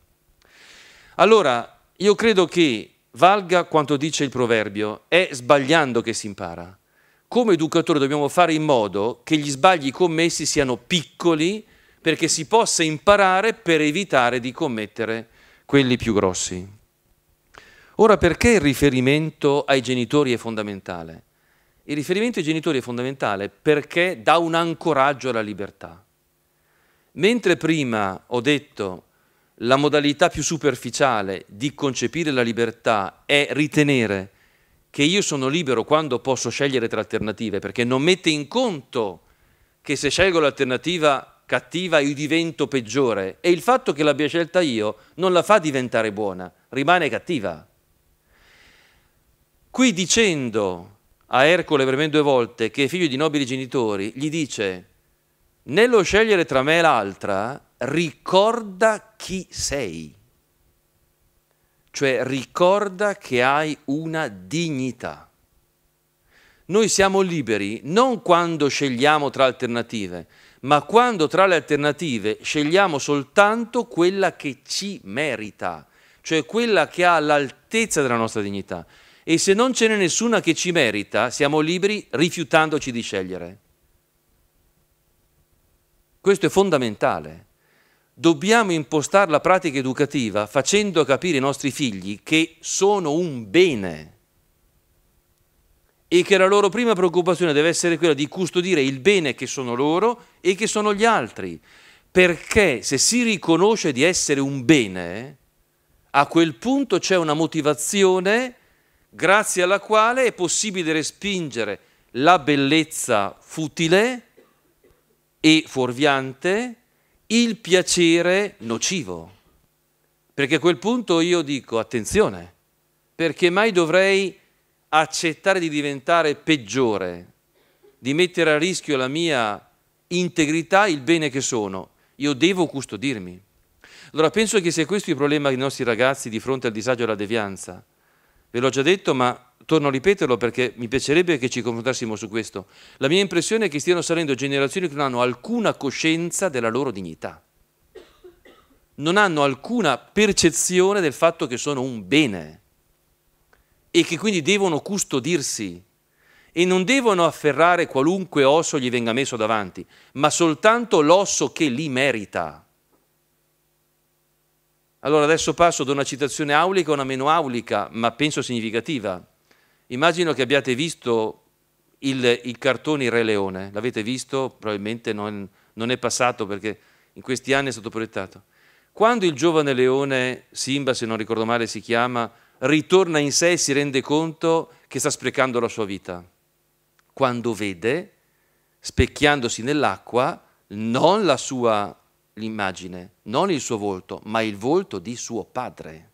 Allora, io credo che valga quanto dice il proverbio, è sbagliando che si impara. Come educatore dobbiamo fare in modo che gli sbagli commessi siano piccoli perché si possa imparare per evitare di commettere sbagli quelli più grossi. Ora perché il riferimento ai genitori è fondamentale? Il riferimento ai genitori è fondamentale perché dà un ancoraggio alla libertà. Mentre prima ho detto la modalità più superficiale di concepire la libertà è ritenere che io sono libero quando posso scegliere tra alternative, perché non mette in conto che se scelgo l'alternativa cattiva io divento peggiore e il fatto che l'abbia scelta io non la fa diventare buona, rimane cattiva. Qui dicendo a Ercole per me due volte che è figlio di nobili genitori, gli dice nello scegliere tra me e l'altra ricorda chi sei, cioè ricorda che hai una dignità. Noi siamo liberi non quando scegliamo tra alternative, ma quando tra le alternative scegliamo soltanto quella che ci merita, cioè quella che ha l'altezza della nostra dignità. E se non ce n'è nessuna che ci merita, siamo liberi rifiutandoci di scegliere. Questo è fondamentale. Dobbiamo impostare la pratica educativa facendo capire ai nostri figli che sono un bene e che la loro prima preoccupazione deve essere quella di custodire il bene che sono loro e che sono gli altri. Perché se si riconosce di essere un bene, a quel punto c'è una motivazione grazie alla quale è possibile respingere la bellezza futile e fuorviante, il piacere nocivo. Perché a quel punto io dico attenzione, perché mai dovrei accettare di diventare peggiore, di mettere a rischio la mia integrità, il bene che sono. Io devo custodirmi. Allora penso che sia questo il problema dei nostri ragazzi di fronte al disagio e alla devianza. Ve l'ho già detto, ma torno a ripeterlo perché mi piacerebbe che ci confrontassimo su questo. La mia impressione è che stiano salendo generazioni che non hanno alcuna coscienza della loro dignità. Non hanno alcuna percezione del fatto che sono un bene e che quindi devono custodirsi e non devono afferrare qualunque osso gli venga messo davanti, ma soltanto l'osso che li merita. Allora adesso passo da una citazione aulica a una meno aulica, ma penso significativa. Immagino che abbiate visto il, il cartone Re Leone, l'avete visto? Probabilmente non, non è passato perché in questi anni è stato proiettato. Quando il giovane leone, Simba se non ricordo male si chiama, ritorna in sé e si rende conto che sta sprecando la sua vita. Quando vede, specchiandosi nell'acqua, non la sua immagine, non il suo volto, ma il volto di suo padre.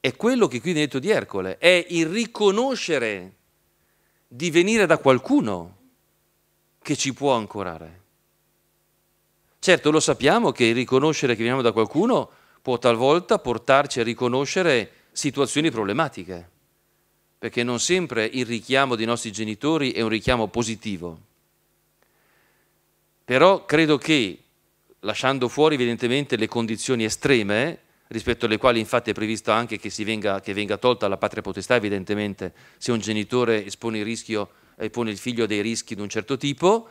È quello che qui viene detto di Ercole, è il riconoscere di venire da qualcuno che ci può ancorare. Certo, lo sappiamo che il riconoscere che veniamo da qualcuno può talvolta portarci a riconoscere situazioni problematiche, perché non sempre il richiamo dei nostri genitori è un richiamo positivo. Però credo che, lasciando fuori evidentemente le condizioni estreme, rispetto alle quali infatti è previsto anche che, venga, che venga, tolta la patria potestà, evidentemente se un genitore espone il, rischio, espone il figlio a dei rischi di un certo tipo,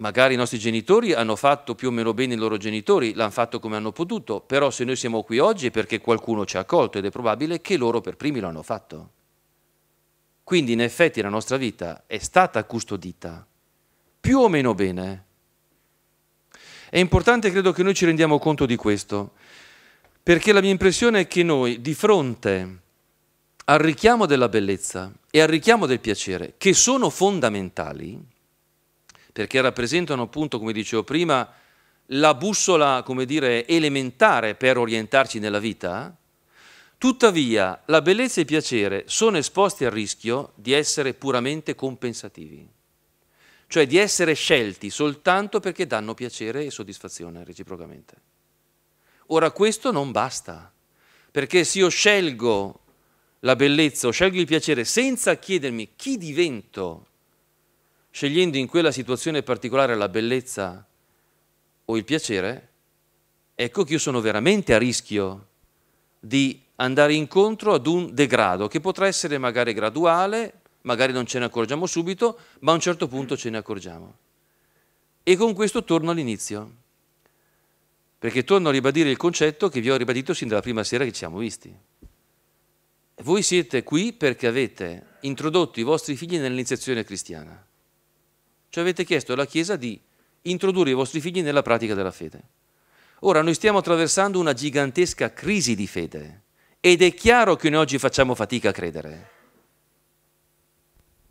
magari i nostri genitori hanno fatto più o meno bene i loro genitori, l'hanno fatto come hanno potuto, però se noi siamo qui oggi è perché qualcuno ci ha accolto ed è probabile che loro per primi lo hanno fatto. Quindi in effetti la nostra vita è stata custodita, più o meno bene. È importante credo che noi ci rendiamo conto di questo, perché la mia impressione è che noi di fronte al richiamo della bellezza e al richiamo del piacere, che sono fondamentali, perché rappresentano appunto, come dicevo prima, la bussola, come dire, elementare per orientarci nella vita, tuttavia la bellezza e il piacere sono esposti al rischio di essere puramente compensativi, cioè di essere scelti soltanto perché danno piacere e soddisfazione reciprocamente. Ora questo non basta, perché se io scelgo la bellezza o scelgo il piacere senza chiedermi chi divento scegliendo in quella situazione particolare la bellezza o il piacere, ecco che io sono veramente a rischio di andare incontro ad un degrado che potrà essere magari graduale, magari non ce ne accorgiamo subito, ma a un certo punto ce ne accorgiamo. E con questo torno all'inizio, perché torno a ribadire il concetto che vi ho ribadito sin dalla prima sera che ci siamo visti. Voi siete qui perché avete introdotto i vostri figli nell'iniziazione cristiana. Ci avete chiesto alla Chiesa di introdurre i vostri figli nella pratica della fede. Ora noi stiamo attraversando una gigantesca crisi di fede ed è chiaro che noi oggi facciamo fatica a credere.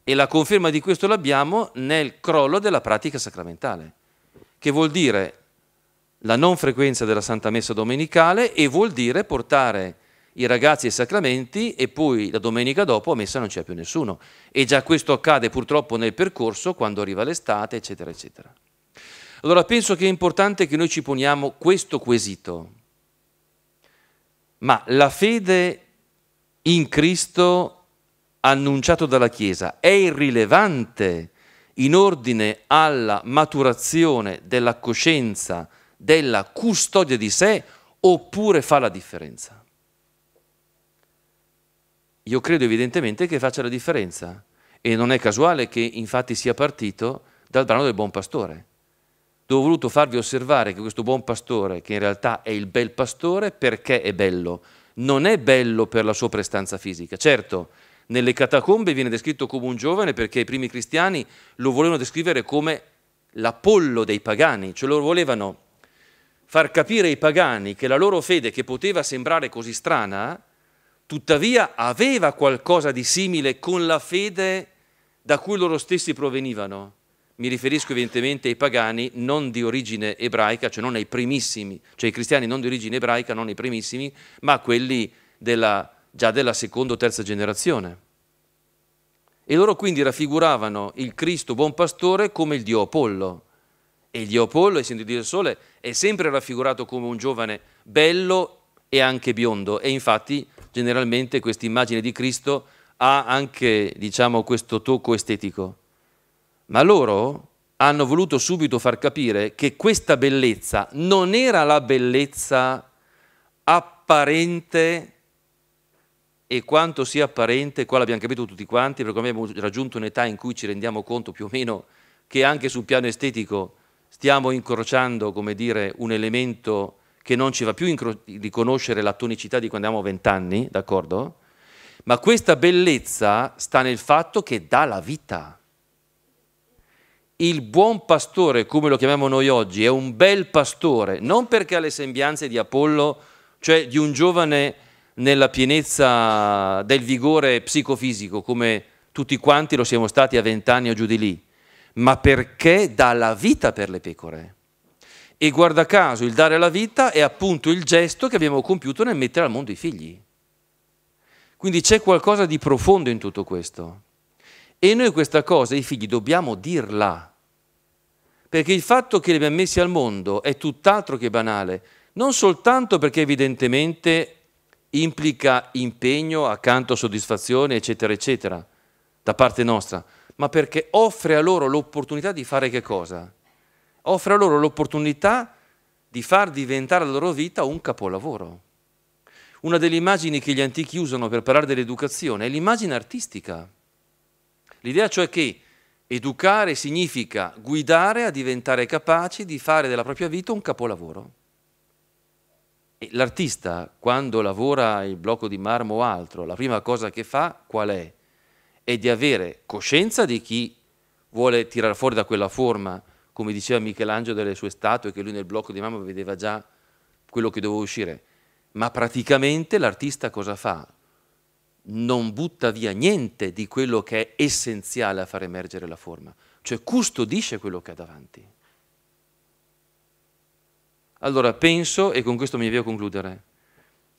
E la conferma di questo l'abbiamo nel crollo della pratica sacramentale, che vuol dire la non frequenza della Santa Messa domenicale e vuol dire portare i ragazzi ai sacramenti e poi la domenica dopo a messa non c'è più nessuno. E già questo accade purtroppo nel percorso quando arriva l'estate, eccetera, eccetera. Allora penso che è importante che noi ci poniamo questo quesito. Ma la fede in Cristo annunciato dalla Chiesa è irrilevante in ordine alla maturazione della coscienza, della custodia di sé, oppure fa la differenza? io credo evidentemente che faccia la differenza e non è casuale che infatti sia partito dal brano del buon pastore, dove ho voluto farvi osservare che questo buon pastore, che in realtà è il bel pastore, perché è bello? Non è bello per la sua prestanza fisica, certo, nelle catacombe viene descritto come un giovane perché i primi cristiani lo volevano descrivere come l'Apollo dei pagani, cioè loro volevano far capire ai pagani che la loro fede, che poteva sembrare così strana, tuttavia aveva qualcosa di simile con la fede da cui loro stessi provenivano. Mi riferisco evidentemente ai pagani non di origine ebraica, cioè non ai primissimi, cioè i cristiani non di origine ebraica, non ai primissimi, ma a quelli della, già della seconda o terza generazione. E loro quindi raffiguravano il Cristo buon pastore come il Dio Apollo. E il Dio Apollo, essendo il Dio del Sole, è sempre raffigurato come un giovane bello e anche biondo. E infatti generalmente questa immagine di Cristo ha anche diciamo, questo tocco estetico, ma loro hanno voluto subito far capire che questa bellezza non era la bellezza apparente e quanto sia apparente, qua l'abbiamo capito tutti quanti, perché abbiamo raggiunto un'età in cui ci rendiamo conto più o meno che anche sul piano estetico stiamo incrociando, come dire, un elemento che non ci va più riconoscere la tonicità di quando abbiamo vent'anni, d'accordo? Ma questa bellezza sta nel fatto che dà la vita. Il buon pastore, come lo chiamiamo noi oggi, è un bel pastore, non perché ha le sembianze di Apollo, cioè di un giovane nella pienezza del vigore psicofisico, come tutti quanti lo siamo stati a vent'anni o giù di lì, ma perché dà la vita per le pecore e guarda caso il dare la vita è appunto il gesto che abbiamo compiuto nel mettere al mondo i figli. Quindi c'è qualcosa di profondo in tutto questo. E noi questa cosa, i figli, dobbiamo dirla. Perché il fatto che li abbiamo messi al mondo è tutt'altro che banale, non soltanto perché evidentemente implica impegno accanto a soddisfazione, eccetera, eccetera, da parte nostra, ma perché offre a loro l'opportunità di fare che cosa? offre loro l'opportunità di far diventare la loro vita un capolavoro. Una delle immagini che gli antichi usano per parlare dell'educazione è l'immagine artistica. L'idea cioè che educare significa guidare a diventare capaci di fare della propria vita un capolavoro. E l'artista, quando lavora il blocco di marmo o altro, la prima cosa che fa qual è? È di avere coscienza di chi vuole tirar fuori da quella forma come diceva Michelangelo delle sue statue, che lui nel blocco di mamma vedeva già quello che doveva uscire. Ma praticamente l'artista cosa fa? Non butta via niente di quello che è essenziale a far emergere la forma, cioè custodisce quello che ha davanti. Allora penso, e con questo mi avvio a concludere,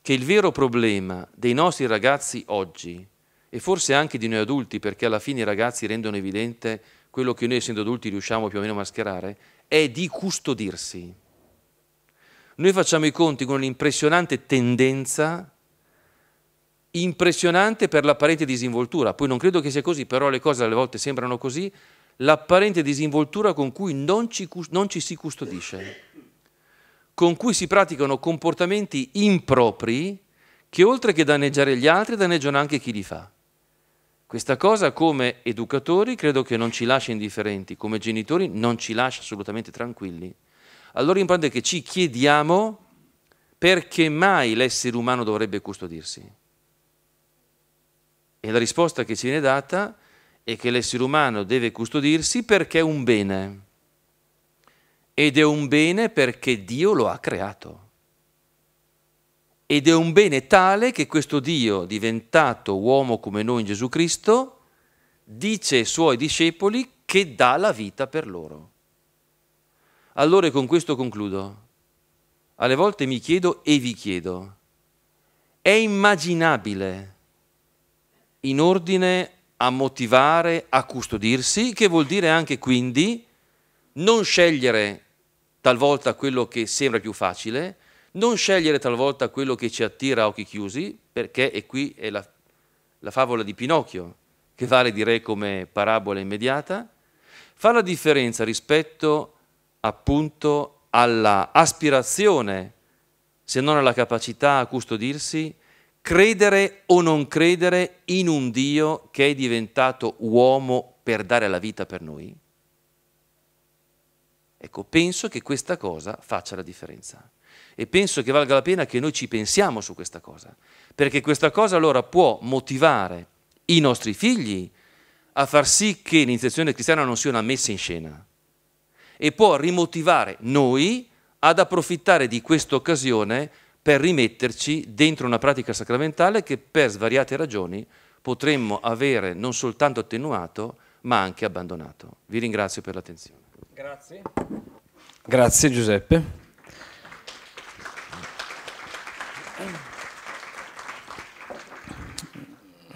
che il vero problema dei nostri ragazzi oggi, e forse anche di noi adulti, perché alla fine i ragazzi rendono evidente quello che noi essendo adulti riusciamo più o meno a mascherare, è di custodirsi. Noi facciamo i conti con un'impressionante tendenza, impressionante per l'apparente disinvoltura, poi non credo che sia così, però le cose alle volte sembrano così, l'apparente disinvoltura con cui non ci, non ci si custodisce, con cui si praticano comportamenti impropri che oltre che danneggiare gli altri danneggiano anche chi li fa. Questa cosa come educatori credo che non ci lascia indifferenti, come genitori non ci lascia assolutamente tranquilli. Allora importante che ci chiediamo perché mai l'essere umano dovrebbe custodirsi. E la risposta che ci viene data è che l'essere umano deve custodirsi perché è un bene. Ed è un bene perché Dio lo ha creato ed è un bene tale che questo Dio, diventato uomo come noi in Gesù Cristo, dice ai suoi discepoli che dà la vita per loro. Allora con questo concludo. Alle volte mi chiedo e vi chiedo, è immaginabile in ordine a motivare, a custodirsi, che vuol dire anche quindi non scegliere talvolta quello che sembra più facile, non scegliere talvolta quello che ci attira a occhi chiusi, perché, e qui è la, la favola di Pinocchio, che vale direi come parabola immediata, fa la differenza rispetto appunto all'aspirazione, se non alla capacità a custodirsi, credere o non credere in un Dio che è diventato uomo per dare la vita per noi? Ecco, penso che questa cosa faccia la differenza e penso che valga la pena che noi ci pensiamo su questa cosa, perché questa cosa allora può motivare i nostri figli a far sì che l'iniziazione cristiana non sia una messa in scena e può rimotivare noi ad approfittare di questa occasione per rimetterci dentro una pratica sacramentale che per svariate ragioni potremmo avere non soltanto attenuato ma anche abbandonato. Vi ringrazio per l'attenzione. Grazie. Grazie Giuseppe.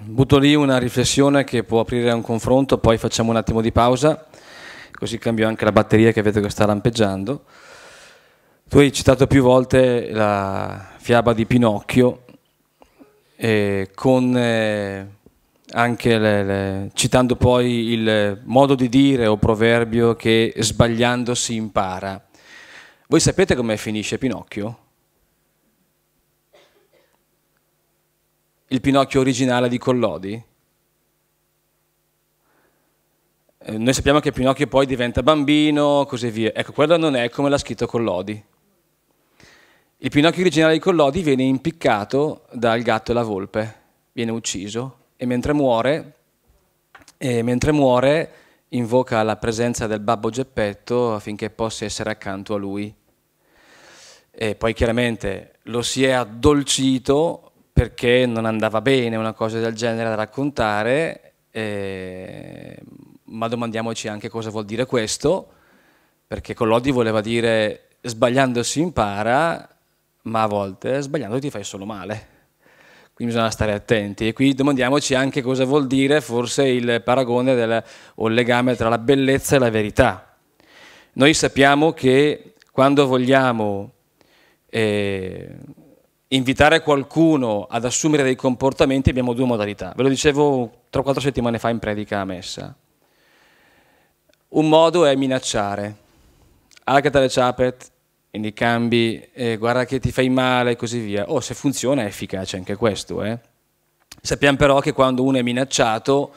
butto lì una riflessione che può aprire un confronto, poi facciamo un attimo di pausa, così cambio anche la batteria che vedo che sta lampeggiando. Tu hai citato più volte la fiaba di Pinocchio, eh, con, eh, anche le, le, citando poi il modo di dire o proverbio che sbagliando si impara. Voi sapete come finisce Pinocchio? il Pinocchio originale di Collodi? Eh, noi sappiamo che Pinocchio poi diventa bambino, così via. Ecco, quello non è come l'ha scritto Collodi. Il Pinocchio originale di Collodi viene impiccato dal gatto e la volpe, viene ucciso e mentre muore, e mentre muore invoca la presenza del babbo Geppetto affinché possa essere accanto a lui. E poi chiaramente lo si è addolcito perché non andava bene una cosa del genere da raccontare, eh, ma domandiamoci anche cosa vuol dire questo, perché Collodi voleva dire sbagliando si impara, ma a volte sbagliando ti fai solo male. Quindi bisogna stare attenti e qui domandiamoci anche cosa vuol dire forse il paragone del, o il legame tra la bellezza e la verità. Noi sappiamo che quando vogliamo eh, invitare qualcuno ad assumere dei comportamenti abbiamo due modalità. Ve lo dicevo 3-4 settimane fa in predica a messa. Un modo è minacciare. Alcatà le ciapet, quindi cambi, eh, guarda che ti fai male e così via. Oh, se funziona è efficace anche questo. Eh. Sappiamo però che quando uno è minacciato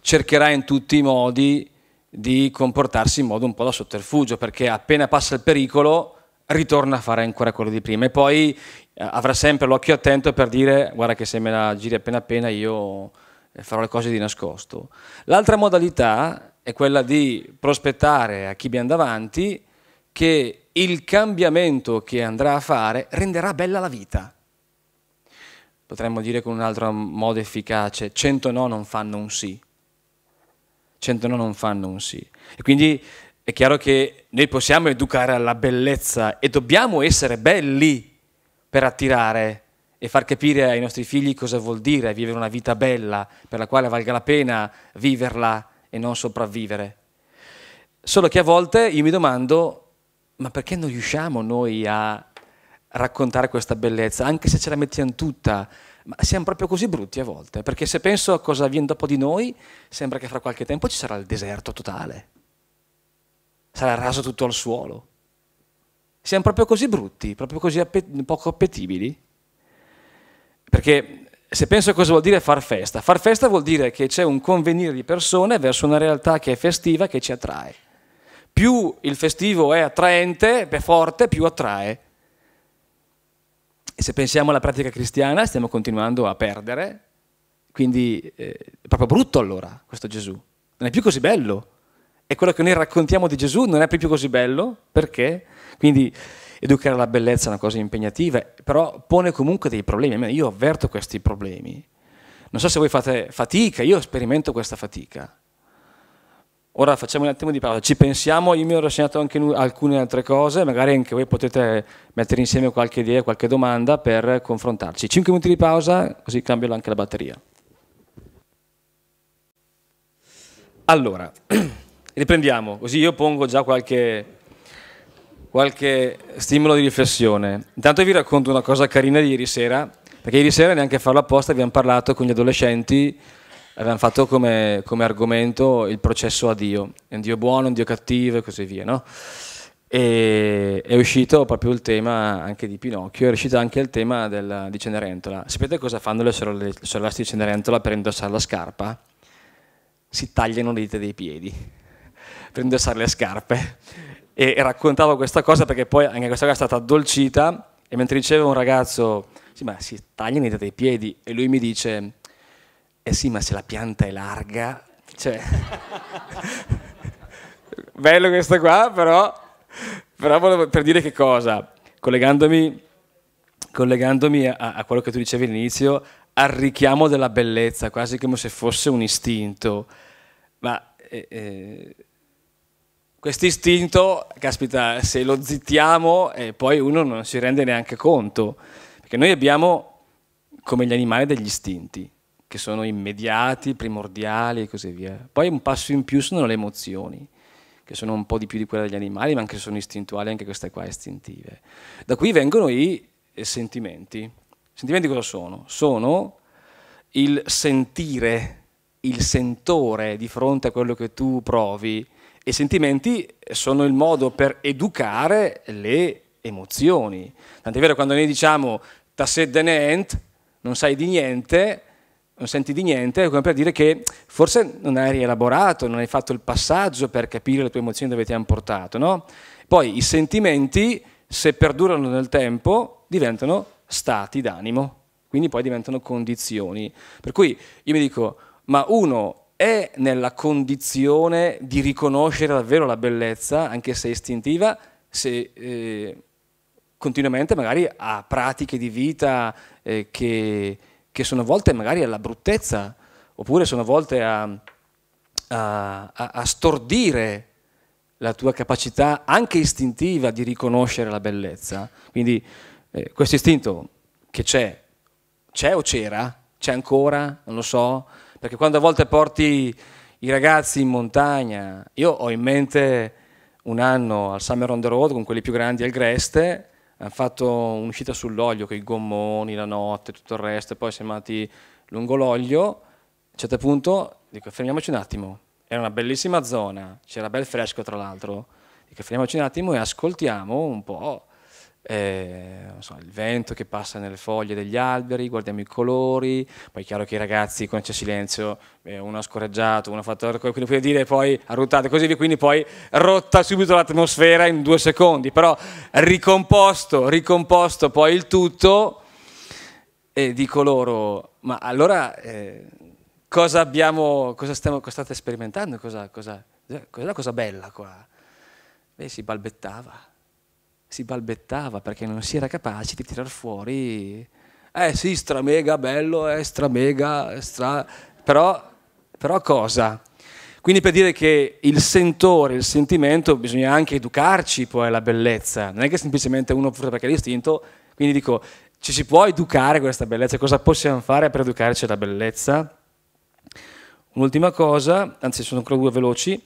cercherà in tutti i modi di comportarsi in modo un po' da sotterfugio, perché appena passa il pericolo ritorna a fare ancora quello di prima e poi eh, avrà sempre l'occhio attento per dire guarda che se me la giri appena appena io eh, farò le cose di nascosto. L'altra modalità è quella di prospettare a chi abbiamo davanti che il cambiamento che andrà a fare renderà bella la vita. Potremmo dire con un altro modo efficace, 100 no non fanno un sì. 100 no non fanno un sì. E quindi è chiaro che noi possiamo educare alla bellezza e dobbiamo essere belli per attirare e far capire ai nostri figli cosa vuol dire vivere una vita bella, per la quale valga la pena viverla e non sopravvivere. Solo che a volte io mi domando, ma perché non riusciamo noi a raccontare questa bellezza, anche se ce la mettiamo tutta, ma siamo proprio così brutti a volte, perché se penso a cosa avviene dopo di noi, sembra che fra qualche tempo ci sarà il deserto totale, sarà raso tutto al suolo. Siamo proprio così brutti, proprio così appet poco appetibili? Perché se penso a cosa vuol dire far festa, far festa vuol dire che c'è un convenire di persone verso una realtà che è festiva, che ci attrae. Più il festivo è attraente, è forte, più attrae. E se pensiamo alla pratica cristiana stiamo continuando a perdere, quindi eh, è proprio brutto allora questo Gesù, non è più così bello e quello che noi raccontiamo di Gesù non è più così bello, perché? Quindi educare la bellezza è una cosa impegnativa, però pone comunque dei problemi, io avverto questi problemi. Non so se voi fate fatica, io sperimento questa fatica. Ora facciamo un attimo di pausa, ci pensiamo, io mi ho rassegnato anche alcune altre cose, magari anche voi potete mettere insieme qualche idea, qualche domanda per confrontarci. 5 minuti di pausa, così cambio anche la batteria. Allora, [CLEARS THROAT] Riprendiamo, così io pongo già qualche, qualche stimolo di riflessione. Intanto vi racconto una cosa carina di ieri sera, perché ieri sera neanche a farlo apposta abbiamo parlato con gli adolescenti, abbiamo fatto come, come argomento il processo a Dio, un Dio buono, un Dio cattivo e così via, no? E è uscito proprio il tema anche di Pinocchio, è uscito anche il tema della, di Cenerentola. Sapete cosa fanno le sorelle, di Cenerentola per indossare la scarpa? Si tagliano le dita dei piedi per indossare le scarpe. E raccontavo questa cosa perché poi anche questa cosa è stata addolcita e mentre diceva un ragazzo, sì ma si taglia in dei piedi e lui mi dice, eh sì ma se la pianta è larga, cioè... [LAUGHS] Bello questo qua però, però volevo, per dire che cosa, collegandomi, collegandomi a, a quello che tu dicevi all'inizio, al richiamo della bellezza, quasi come se fosse un istinto. Ma eh, eh questo istinto, caspita, se lo zittiamo eh, poi uno non si rende neanche conto, perché noi abbiamo come gli animali degli istinti, che sono immediati, primordiali e così via. Poi un passo in più sono le emozioni, che sono un po' di più di quelle degli animali, ma anche sono istintuali, anche queste qua istintive. Da qui vengono i eh, sentimenti. I Sentimenti cosa sono? Sono il sentire, il sentore di fronte a quello che tu provi, i sentimenti sono il modo per educare le emozioni. Tant'è vero quando noi diciamo ta sedde nent, non sai di niente, non senti di niente, è come per dire che forse non hai rielaborato, non hai fatto il passaggio per capire le tue emozioni dove ti hanno portato. No? Poi i sentimenti, se perdurano nel tempo, diventano stati d'animo, quindi poi diventano condizioni. Per cui io mi dico, ma uno è nella condizione di riconoscere davvero la bellezza, anche se istintiva, se eh, continuamente magari ha pratiche di vita eh, che, che, sono volte magari alla bruttezza, oppure sono volte a, a, a stordire la tua capacità anche istintiva di riconoscere la bellezza. Quindi eh, questo istinto che c'è, c'è o c'era? C'è ancora? Non lo so perché quando a volte porti i ragazzi in montagna, io ho in mente un anno al Summer on the Road con quelli più grandi al Greste, hanno fatto un'uscita sull'olio con i gommoni, la notte, tutto il resto, e poi siamo andati lungo l'olio, a un certo punto dico fermiamoci un attimo, era una bellissima zona, c'era bel fresco tra l'altro, dico fermiamoci un attimo e ascoltiamo un po' eh, so, il vento che passa nelle foglie degli alberi, guardiamo i colori, poi è chiaro che i ragazzi quando c'è silenzio, eh, uno ha scoraggiato, uno ha fatto quello che dire, poi ha ruttato così via, quindi poi rotta subito l'atmosfera in due secondi, però ricomposto, ricomposto poi il tutto e dico loro, ma allora eh, cosa abbiamo, cosa, stiamo, cosa state sperimentando, cosa, cosa, cos'è la cosa bella qua? Beh, si balbettava si balbettava perché non si era capaci di tirar fuori, eh sì, stramega, bello, eh, stramega, stra... però, però cosa? Quindi per dire che il sentore, il sentimento, bisogna anche educarci poi alla bellezza, non è che semplicemente uno forse perché è l'istinto, quindi dico, ci si può educare questa bellezza, cosa possiamo fare per educarci alla bellezza? Un'ultima cosa, anzi sono ancora due veloci,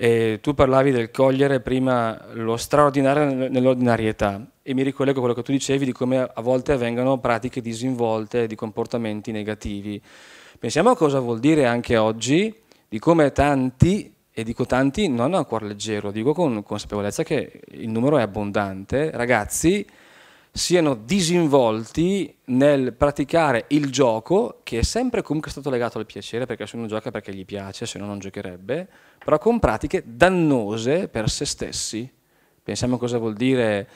e tu parlavi del cogliere prima lo straordinario nell'ordinarietà e mi ricollego a quello che tu dicevi di come a volte avvengano pratiche disinvolte di comportamenti negativi. Pensiamo a cosa vuol dire anche oggi di come tanti, e dico tanti non a cuor leggero, dico con consapevolezza che il numero è abbondante, ragazzi siano disinvolti nel praticare il gioco, che è sempre comunque stato legato al piacere, perché se uno gioca perché gli piace, se no non giocherebbe, però con pratiche dannose per se stessi. Pensiamo a cosa vuol dire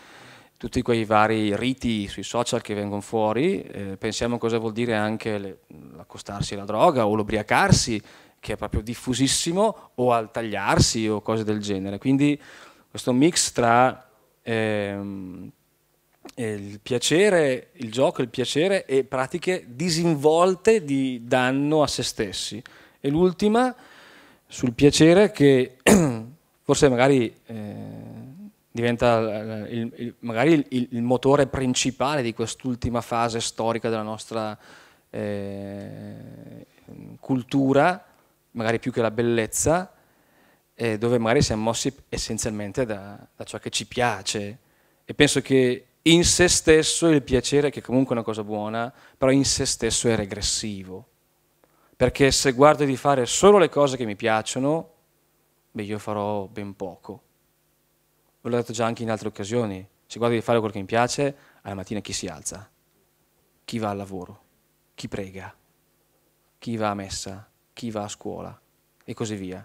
tutti quei vari riti sui social che vengono fuori, eh, pensiamo a cosa vuol dire anche l'accostarsi alla droga o l'ubriacarsi, che è proprio diffusissimo, o al tagliarsi o cose del genere. Quindi questo mix tra... Ehm, eh, il piacere, il gioco, il piacere e pratiche disinvolte di danno a se stessi. E l'ultima sul piacere che [CLEARS THROAT] forse magari eh, diventa eh, il, il, magari il, il, motore principale di quest'ultima fase storica della nostra eh, cultura, magari più che la bellezza, eh, dove magari siamo mossi essenzialmente da, da ciò che ci piace. E penso che in se stesso il piacere, che comunque è una cosa buona, però in se stesso è regressivo. Perché se guardo di fare solo le cose che mi piacciono, beh, io farò ben poco. Ve l'ho detto già anche in altre occasioni. Se guardo di fare quello che mi piace, alla mattina chi si alza? Chi va al lavoro? Chi prega? Chi va a messa? Chi va a scuola? E così via.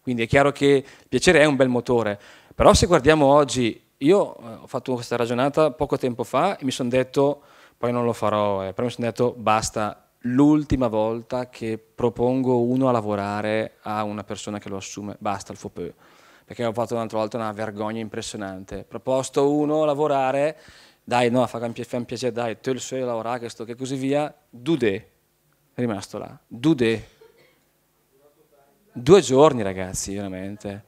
Quindi è chiaro che il piacere è un bel motore, però se guardiamo oggi io eh, ho fatto questa ragionata poco tempo fa e mi sono detto, poi non lo farò, eh, però mi sono detto basta, l'ultima volta che propongo uno a lavorare a una persona che lo assume, basta il FOPE, perché ho fatto un'altra volta una vergogna impressionante. Proposto uno a lavorare, dai no, fa un piacere, dai, te il suoi lavorare, questo che così via, Dudé, rimasto là, Dudé. Due giorni ragazzi, veramente.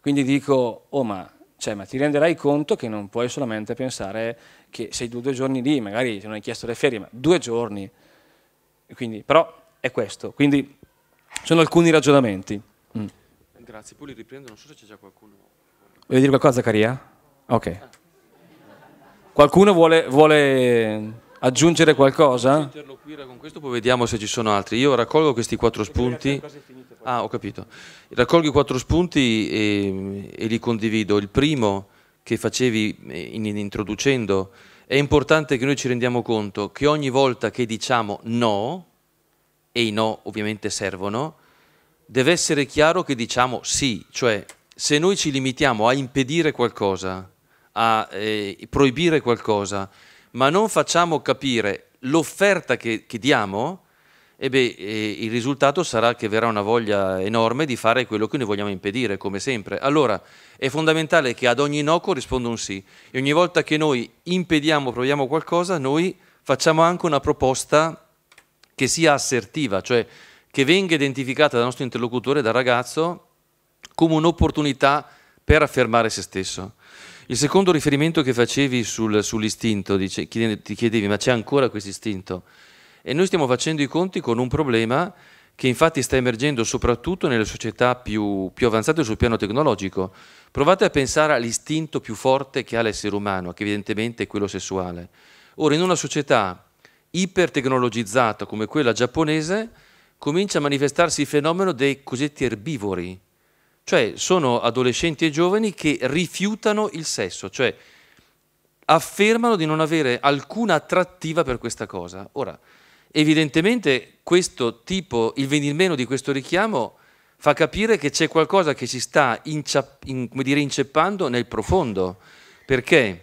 Quindi dico, oh ma cioè, ma ti renderai conto che non puoi solamente pensare che sei due, due giorni lì, magari se non hai chiesto le ferie, ma due giorni. Quindi, però è questo. Quindi sono alcuni ragionamenti. Mm. Grazie, poi li riprendo, non so se c'è già qualcuno. Vuoi dire qualcosa, Zaccaria? Ok. Ah. Qualcuno vuole, vuole aggiungere qualcosa? interloquire con questo, poi vediamo se ci sono altri. Io raccolgo questi quattro spunti. Ah, ho capito. Raccolgo i quattro spunti e, e li condivido. Il primo che facevi eh, in, in introducendo, è importante che noi ci rendiamo conto che ogni volta che diciamo no, e i no ovviamente servono, deve essere chiaro che diciamo sì, cioè se noi ci limitiamo a impedire qualcosa, a eh, proibire qualcosa, ma non facciamo capire l'offerta che, che, diamo, e beh, e il risultato sarà che verrà una voglia enorme di fare quello che noi vogliamo impedire, come sempre. Allora è fondamentale che ad ogni no corrisponda un sì e ogni volta che noi impediamo, proviamo qualcosa, noi facciamo anche una proposta che sia assertiva, cioè che venga identificata dal nostro interlocutore, dal ragazzo, come un'opportunità per affermare se stesso. Il secondo riferimento che facevi sul, sull'istinto, dice, ti chiedevi ma c'è ancora questo istinto? E noi stiamo facendo i conti con un problema che infatti sta emergendo soprattutto nelle società più, più avanzate sul piano tecnologico. Provate a pensare all'istinto più forte che ha l'essere umano, che evidentemente è quello sessuale. Ora, in una società ipertecnologizzata come quella giapponese, comincia a manifestarsi il fenomeno dei cosiddetti erbivori, cioè sono adolescenti e giovani che rifiutano il sesso, cioè affermano di non avere alcuna attrattiva per questa cosa. Ora, evidentemente questo tipo, il venir meno di questo richiamo fa capire che c'è qualcosa che si sta in, dire, inceppando nel profondo. Perché?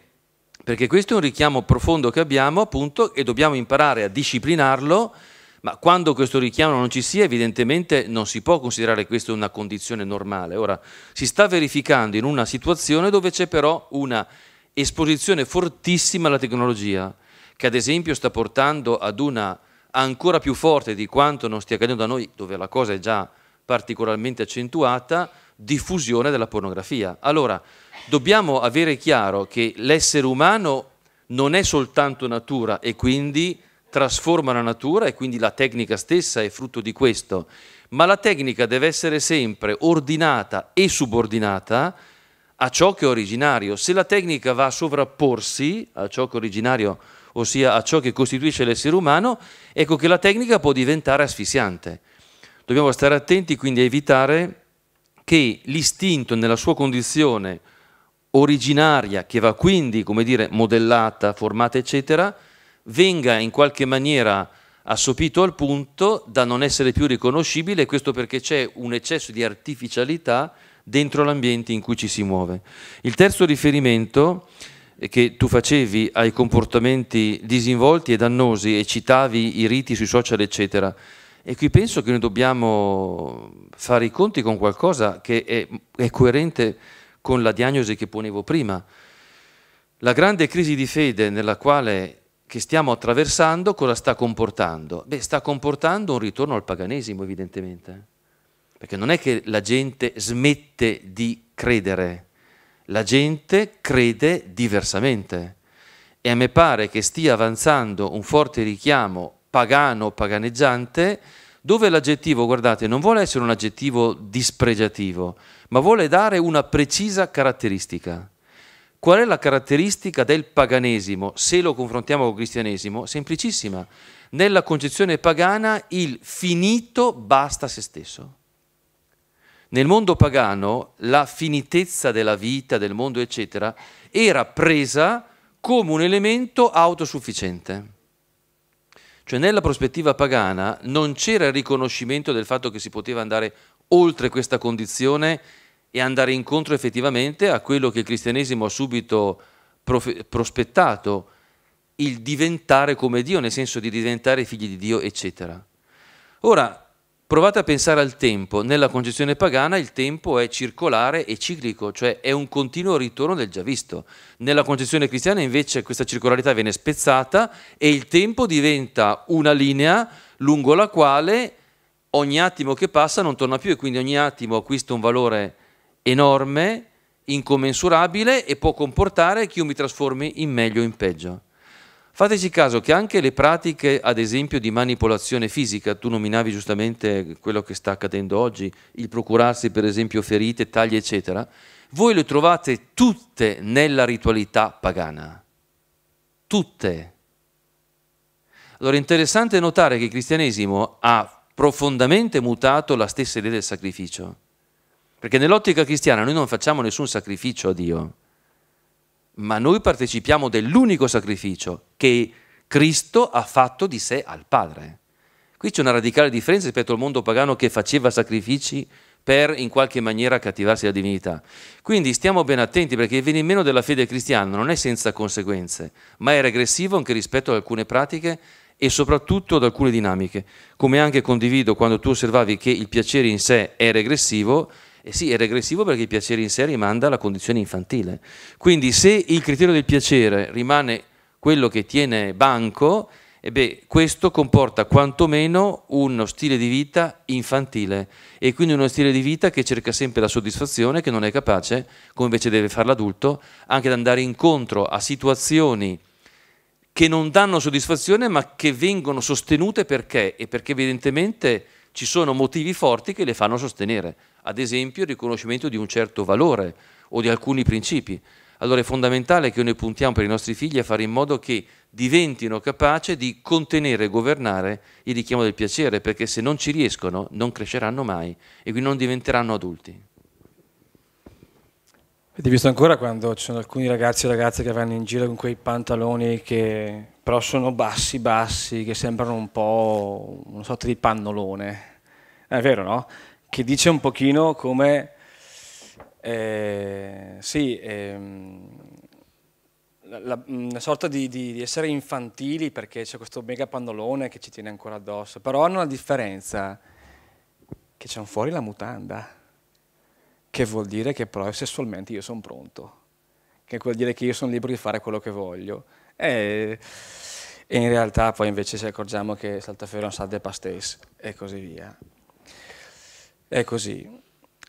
Perché questo è un richiamo profondo che abbiamo appunto e dobbiamo imparare a disciplinarlo ma quando questo richiamo non ci sia, evidentemente non si può considerare questa una condizione normale. Ora, si sta verificando in una situazione dove c'è però una esposizione fortissima alla tecnologia, che ad esempio sta portando ad una ancora più forte di quanto non stia accadendo da noi, dove la cosa è già particolarmente accentuata, diffusione della pornografia. Allora, dobbiamo avere chiaro che l'essere umano non è soltanto natura e quindi trasforma la natura e quindi la tecnica stessa è frutto di questo, ma la tecnica deve essere sempre ordinata e subordinata a ciò che è originario. Se la tecnica va a sovrapporsi a ciò che è originario, ossia a ciò che costituisce l'essere umano, ecco che la tecnica può diventare asfissiante. Dobbiamo stare attenti quindi a evitare che l'istinto nella sua condizione originaria, che va quindi, come dire, modellata, formata, eccetera, venga in qualche maniera assopito al punto da non essere più riconoscibile, questo perché c'è un eccesso di artificialità dentro l'ambiente in cui ci si muove. Il terzo riferimento eh, che tu facevi ai comportamenti disinvolti e dannosi e citavi i riti sui social, eccetera. E qui penso che noi dobbiamo fare i conti con qualcosa che è, è coerente con la diagnosi che ponevo prima. La grande crisi di fede nella quale che stiamo attraversando cosa sta comportando? Beh, sta comportando un ritorno al paganesimo, evidentemente. Perché non è che la gente smette di credere, la gente crede diversamente. E a me pare che stia avanzando un forte richiamo pagano, paganeggiante, dove l'aggettivo, guardate, non vuole essere un aggettivo dispregiativo, ma vuole dare una precisa caratteristica. Qual è la caratteristica del paganesimo se lo confrontiamo col cristianesimo? Semplicissima. Nella concezione pagana il finito basta a se stesso. Nel mondo pagano la finitezza della vita, del mondo, eccetera, era presa come un elemento autosufficiente. Cioè nella prospettiva pagana non c'era il riconoscimento del fatto che si poteva andare oltre questa condizione e andare incontro effettivamente a quello che il cristianesimo ha subito prospettato, il diventare come Dio, nel senso di diventare figli di Dio, eccetera. Ora, provate a pensare al tempo. Nella concezione pagana il tempo è circolare e ciclico, cioè è un continuo ritorno del già visto. Nella concezione cristiana invece questa circolarità viene spezzata e il tempo diventa una linea lungo la quale ogni attimo che passa non torna più e quindi ogni attimo acquista un valore enorme, incommensurabile e può comportare che io mi trasformi in meglio o in peggio. Fateci caso che anche le pratiche, ad esempio, di manipolazione fisica, tu nominavi giustamente quello che sta accadendo oggi, il procurarsi per esempio ferite, tagli, eccetera, voi le trovate tutte nella ritualità pagana. Tutte. Allora è interessante notare che il cristianesimo ha profondamente mutato la stessa idea del sacrificio. Perché nell'ottica cristiana noi non facciamo nessun sacrificio a Dio, ma noi partecipiamo dell'unico sacrificio che Cristo ha fatto di sé al Padre. Qui c'è una radicale differenza rispetto al mondo pagano che faceva sacrifici per in qualche maniera cattivarsi la divinità. Quindi stiamo ben attenti perché il venir meno della fede cristiana non è senza conseguenze, ma è regressivo anche rispetto ad alcune pratiche e soprattutto ad alcune dinamiche. Come anche condivido quando tu osservavi che il piacere in sé è regressivo, e eh sì, è regressivo perché il piacere in sé rimanda alla condizione infantile. Quindi se il criterio del piacere rimane quello che tiene banco, e eh beh, questo comporta quantomeno uno stile di vita infantile e quindi uno stile di vita che cerca sempre la soddisfazione, che non è capace, come invece deve fare l'adulto, anche di andare incontro a situazioni che non danno soddisfazione ma che vengono sostenute perché? E perché evidentemente ci sono motivi forti che le fanno sostenere, ad esempio il riconoscimento di un certo valore o di alcuni principi. Allora è fondamentale che noi puntiamo per i nostri figli a fare in modo che diventino capaci di contenere e governare il richiamo del piacere, perché se non ci riescono non cresceranno mai e quindi non diventeranno adulti. Avete visto ancora quando ci sono alcuni ragazzi e ragazze che vanno in giro con quei pantaloni che però sono bassi bassi che sembrano un po' una sorta di pannolone, è vero no? Che dice un pochino come, eh, sì, eh, la, una sorta di, di, di, essere infantili perché c'è questo mega pannolone che ci tiene ancora addosso, però hanno una differenza, che c'è fuori la mutanda, che vuol dire che però sessualmente io sono pronto, che vuol dire che io sono libero di fare quello che voglio e, e in realtà poi invece ci accorgiamo che Saltaferro è un salde pastéis e così via. È così.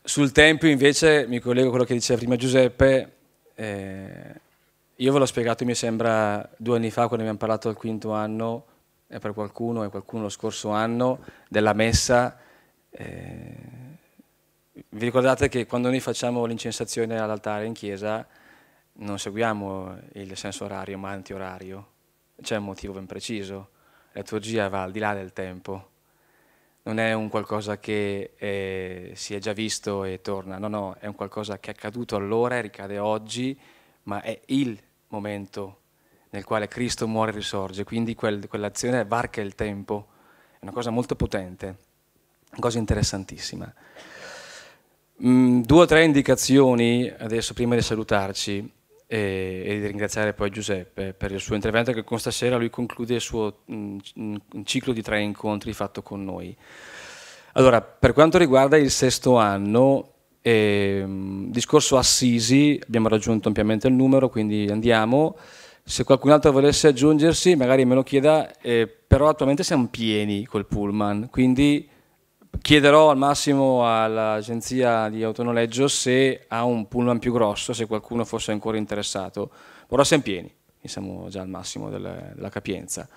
Sul tempio invece mi collego a quello che diceva prima Giuseppe, eh, io ve l'ho spiegato mi sembra due anni fa quando abbiamo parlato al quinto anno, e per qualcuno e qualcuno lo scorso anno, della messa. Eh, vi ricordate che quando noi facciamo l'incensazione all'altare in chiesa, non seguiamo il senso orario ma antiorario, c'è un motivo ben preciso, la liturgia va al di là del tempo, non è un qualcosa che eh, si è già visto e torna, no, no, è un qualcosa che è accaduto allora e ricade oggi, ma è il momento nel quale Cristo muore e risorge, quindi quel, quell'azione varca il tempo, è una cosa molto potente, una cosa interessantissima. Mm, due o tre indicazioni adesso prima di salutarci e, e, ringraziare poi Giuseppe per il suo intervento che con stasera lui conclude il suo mh, mm, mm, ciclo di tre incontri fatto con noi. Allora, per quanto riguarda il sesto anno, eh, discorso Assisi, abbiamo raggiunto ampiamente il numero, quindi andiamo. Se qualcun altro volesse aggiungersi, magari me lo chieda, eh, però attualmente siamo pieni col pullman, quindi Chiederò al massimo all'agenzia di autonoleggio se ha un pullman più grosso, se qualcuno fosse ancora interessato. Ora siamo pieni, siamo già al massimo della capienza.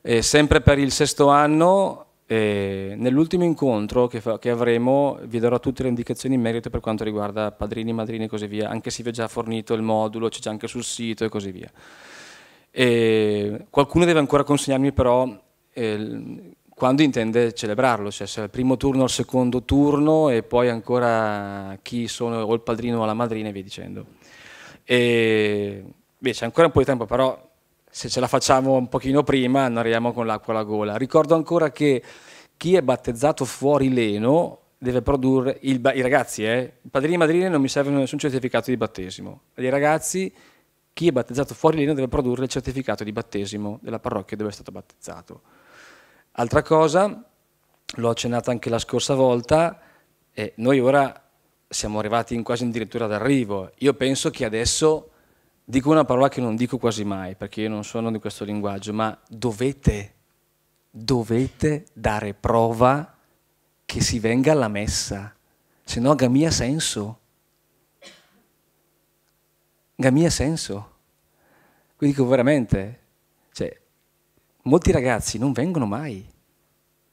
E sempre per il sesto anno, eh, nell'ultimo incontro che, che, avremo vi darò tutte le indicazioni in merito per quanto riguarda padrini, madrini e così via, anche se vi ho già fornito il modulo, c'è già anche sul sito e così via. E qualcuno deve ancora consegnarmi però eh, quando intende celebrarlo, cioè se è il primo turno, il secondo turno e poi ancora chi sono o il padrino o la madrina e via dicendo. E, beh, c'è ancora un po' di tempo, però se ce la facciamo un pochino prima non arriviamo con l'acqua alla gola. Ricordo ancora che chi è battezzato fuori Leno deve produrre, il, i ragazzi, eh, i padrini e madrine non mi servono nessun certificato di battesimo, i ragazzi chi è battezzato fuori Leno deve produrre il certificato di battesimo della parrocchia dove è stato battezzato. Altra cosa, l'ho accennata anche la scorsa volta, eh, noi ora siamo arrivati in quasi addirittura d'arrivo. Io penso che adesso, dico una parola che non dico quasi mai, perché io non sono di questo linguaggio, ma dovete, dovete dare prova che si venga alla messa, se no gamia senso. Gamia senso. Quindi dico veramente, Molti ragazzi non vengono mai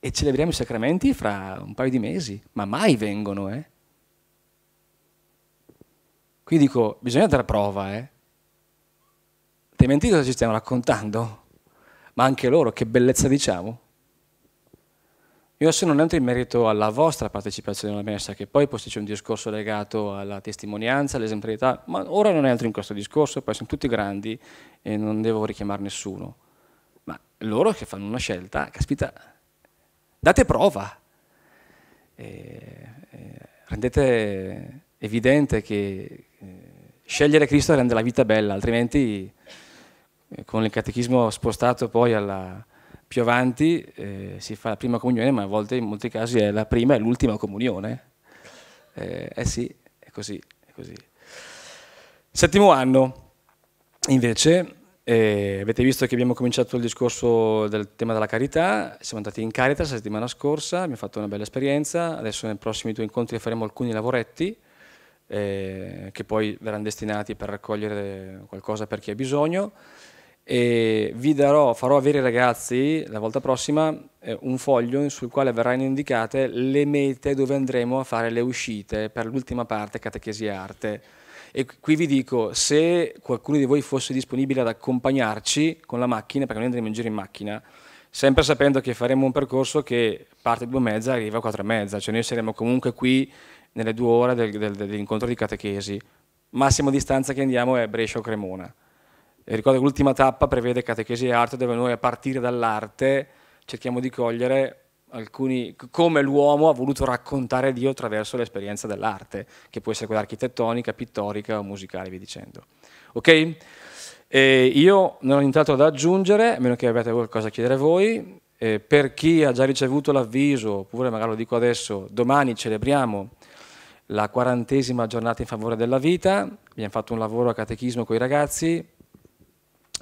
e celebriamo i sacramenti fra un paio di mesi, ma mai vengono. Eh? Qui dico, bisogna dare prova, eh? altrimenti cosa ci stiamo raccontando? Ma anche loro, che bellezza diciamo? Io adesso non entro in merito alla vostra partecipazione alla messa, che poi c'è un discorso legato alla testimonianza, all'esemplarietà, ma ora non entro in questo discorso, poi sono tutti grandi e non devo richiamare nessuno ma loro che fanno una scelta, caspita, date prova, eh, eh, rendete evidente che eh, scegliere Cristo rende la vita bella, altrimenti eh, con il catechismo spostato poi alla, più avanti eh, si fa la prima comunione, ma a volte in molti casi è la prima e l'ultima comunione. Eh, eh sì, è così, è così. Settimo anno, invece, e eh, avete visto che abbiamo cominciato il discorso del tema della carità, siamo andati in Caritas la settimana scorsa, abbiamo fatto una bella esperienza, adesso nei prossimi due incontri faremo alcuni lavoretti eh, che poi verranno destinati per raccogliere qualcosa per chi ha bisogno e vi darò, farò avere ai ragazzi la volta prossima eh, un foglio sul quale verranno indicate le mete dove andremo a fare le uscite per l'ultima parte catechesi arte e qui vi dico, se qualcuno di voi fosse disponibile ad accompagnarci con la macchina, perché noi andremo in giro in macchina, sempre sapendo che faremo un percorso che parte due e mezza arriva a quattro e mezza, cioè noi saremo comunque qui nelle due ore del, del, dell'incontro di catechesi. Massima distanza che andiamo è Brescia o Cremona. E ricordo che l'ultima tappa prevede catechesi e arte, dove noi a partire dall'arte cerchiamo di cogliere alcuni, come l'uomo ha voluto raccontare Dio attraverso l'esperienza dell'arte, che può essere quella architettonica, pittorica o musicale, vi dicendo. Ok? E io non ho nient'altro da aggiungere, a meno che abbiate qualcosa da chiedere voi. Eh, per chi ha già ricevuto l'avviso, oppure magari lo dico adesso, domani celebriamo la quarantesima giornata in favore della vita, abbiamo fatto un lavoro a catechismo con i ragazzi,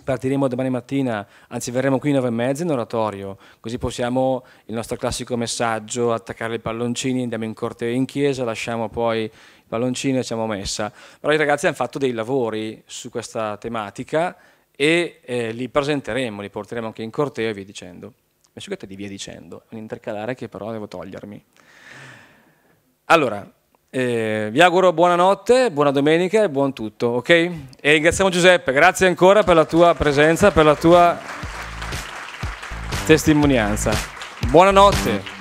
partiremo domani mattina, anzi verremo qui 9 e mezza in oratorio, così possiamo il nostro classico messaggio, attaccare i palloncini, andiamo in corteo in chiesa, lasciamo poi i palloncini e siamo messa. Però i ragazzi hanno fatto dei lavori su questa tematica e eh, li presenteremo, li porteremo anche in corteo e via dicendo. Mi sono di via dicendo, è un intercalare che però devo togliermi. Allora, eh, vi auguro buonanotte, buona domenica e buon tutto, ok? E ringraziamo Giuseppe, grazie ancora per la tua presenza, per la tua testimonianza. Buonanotte.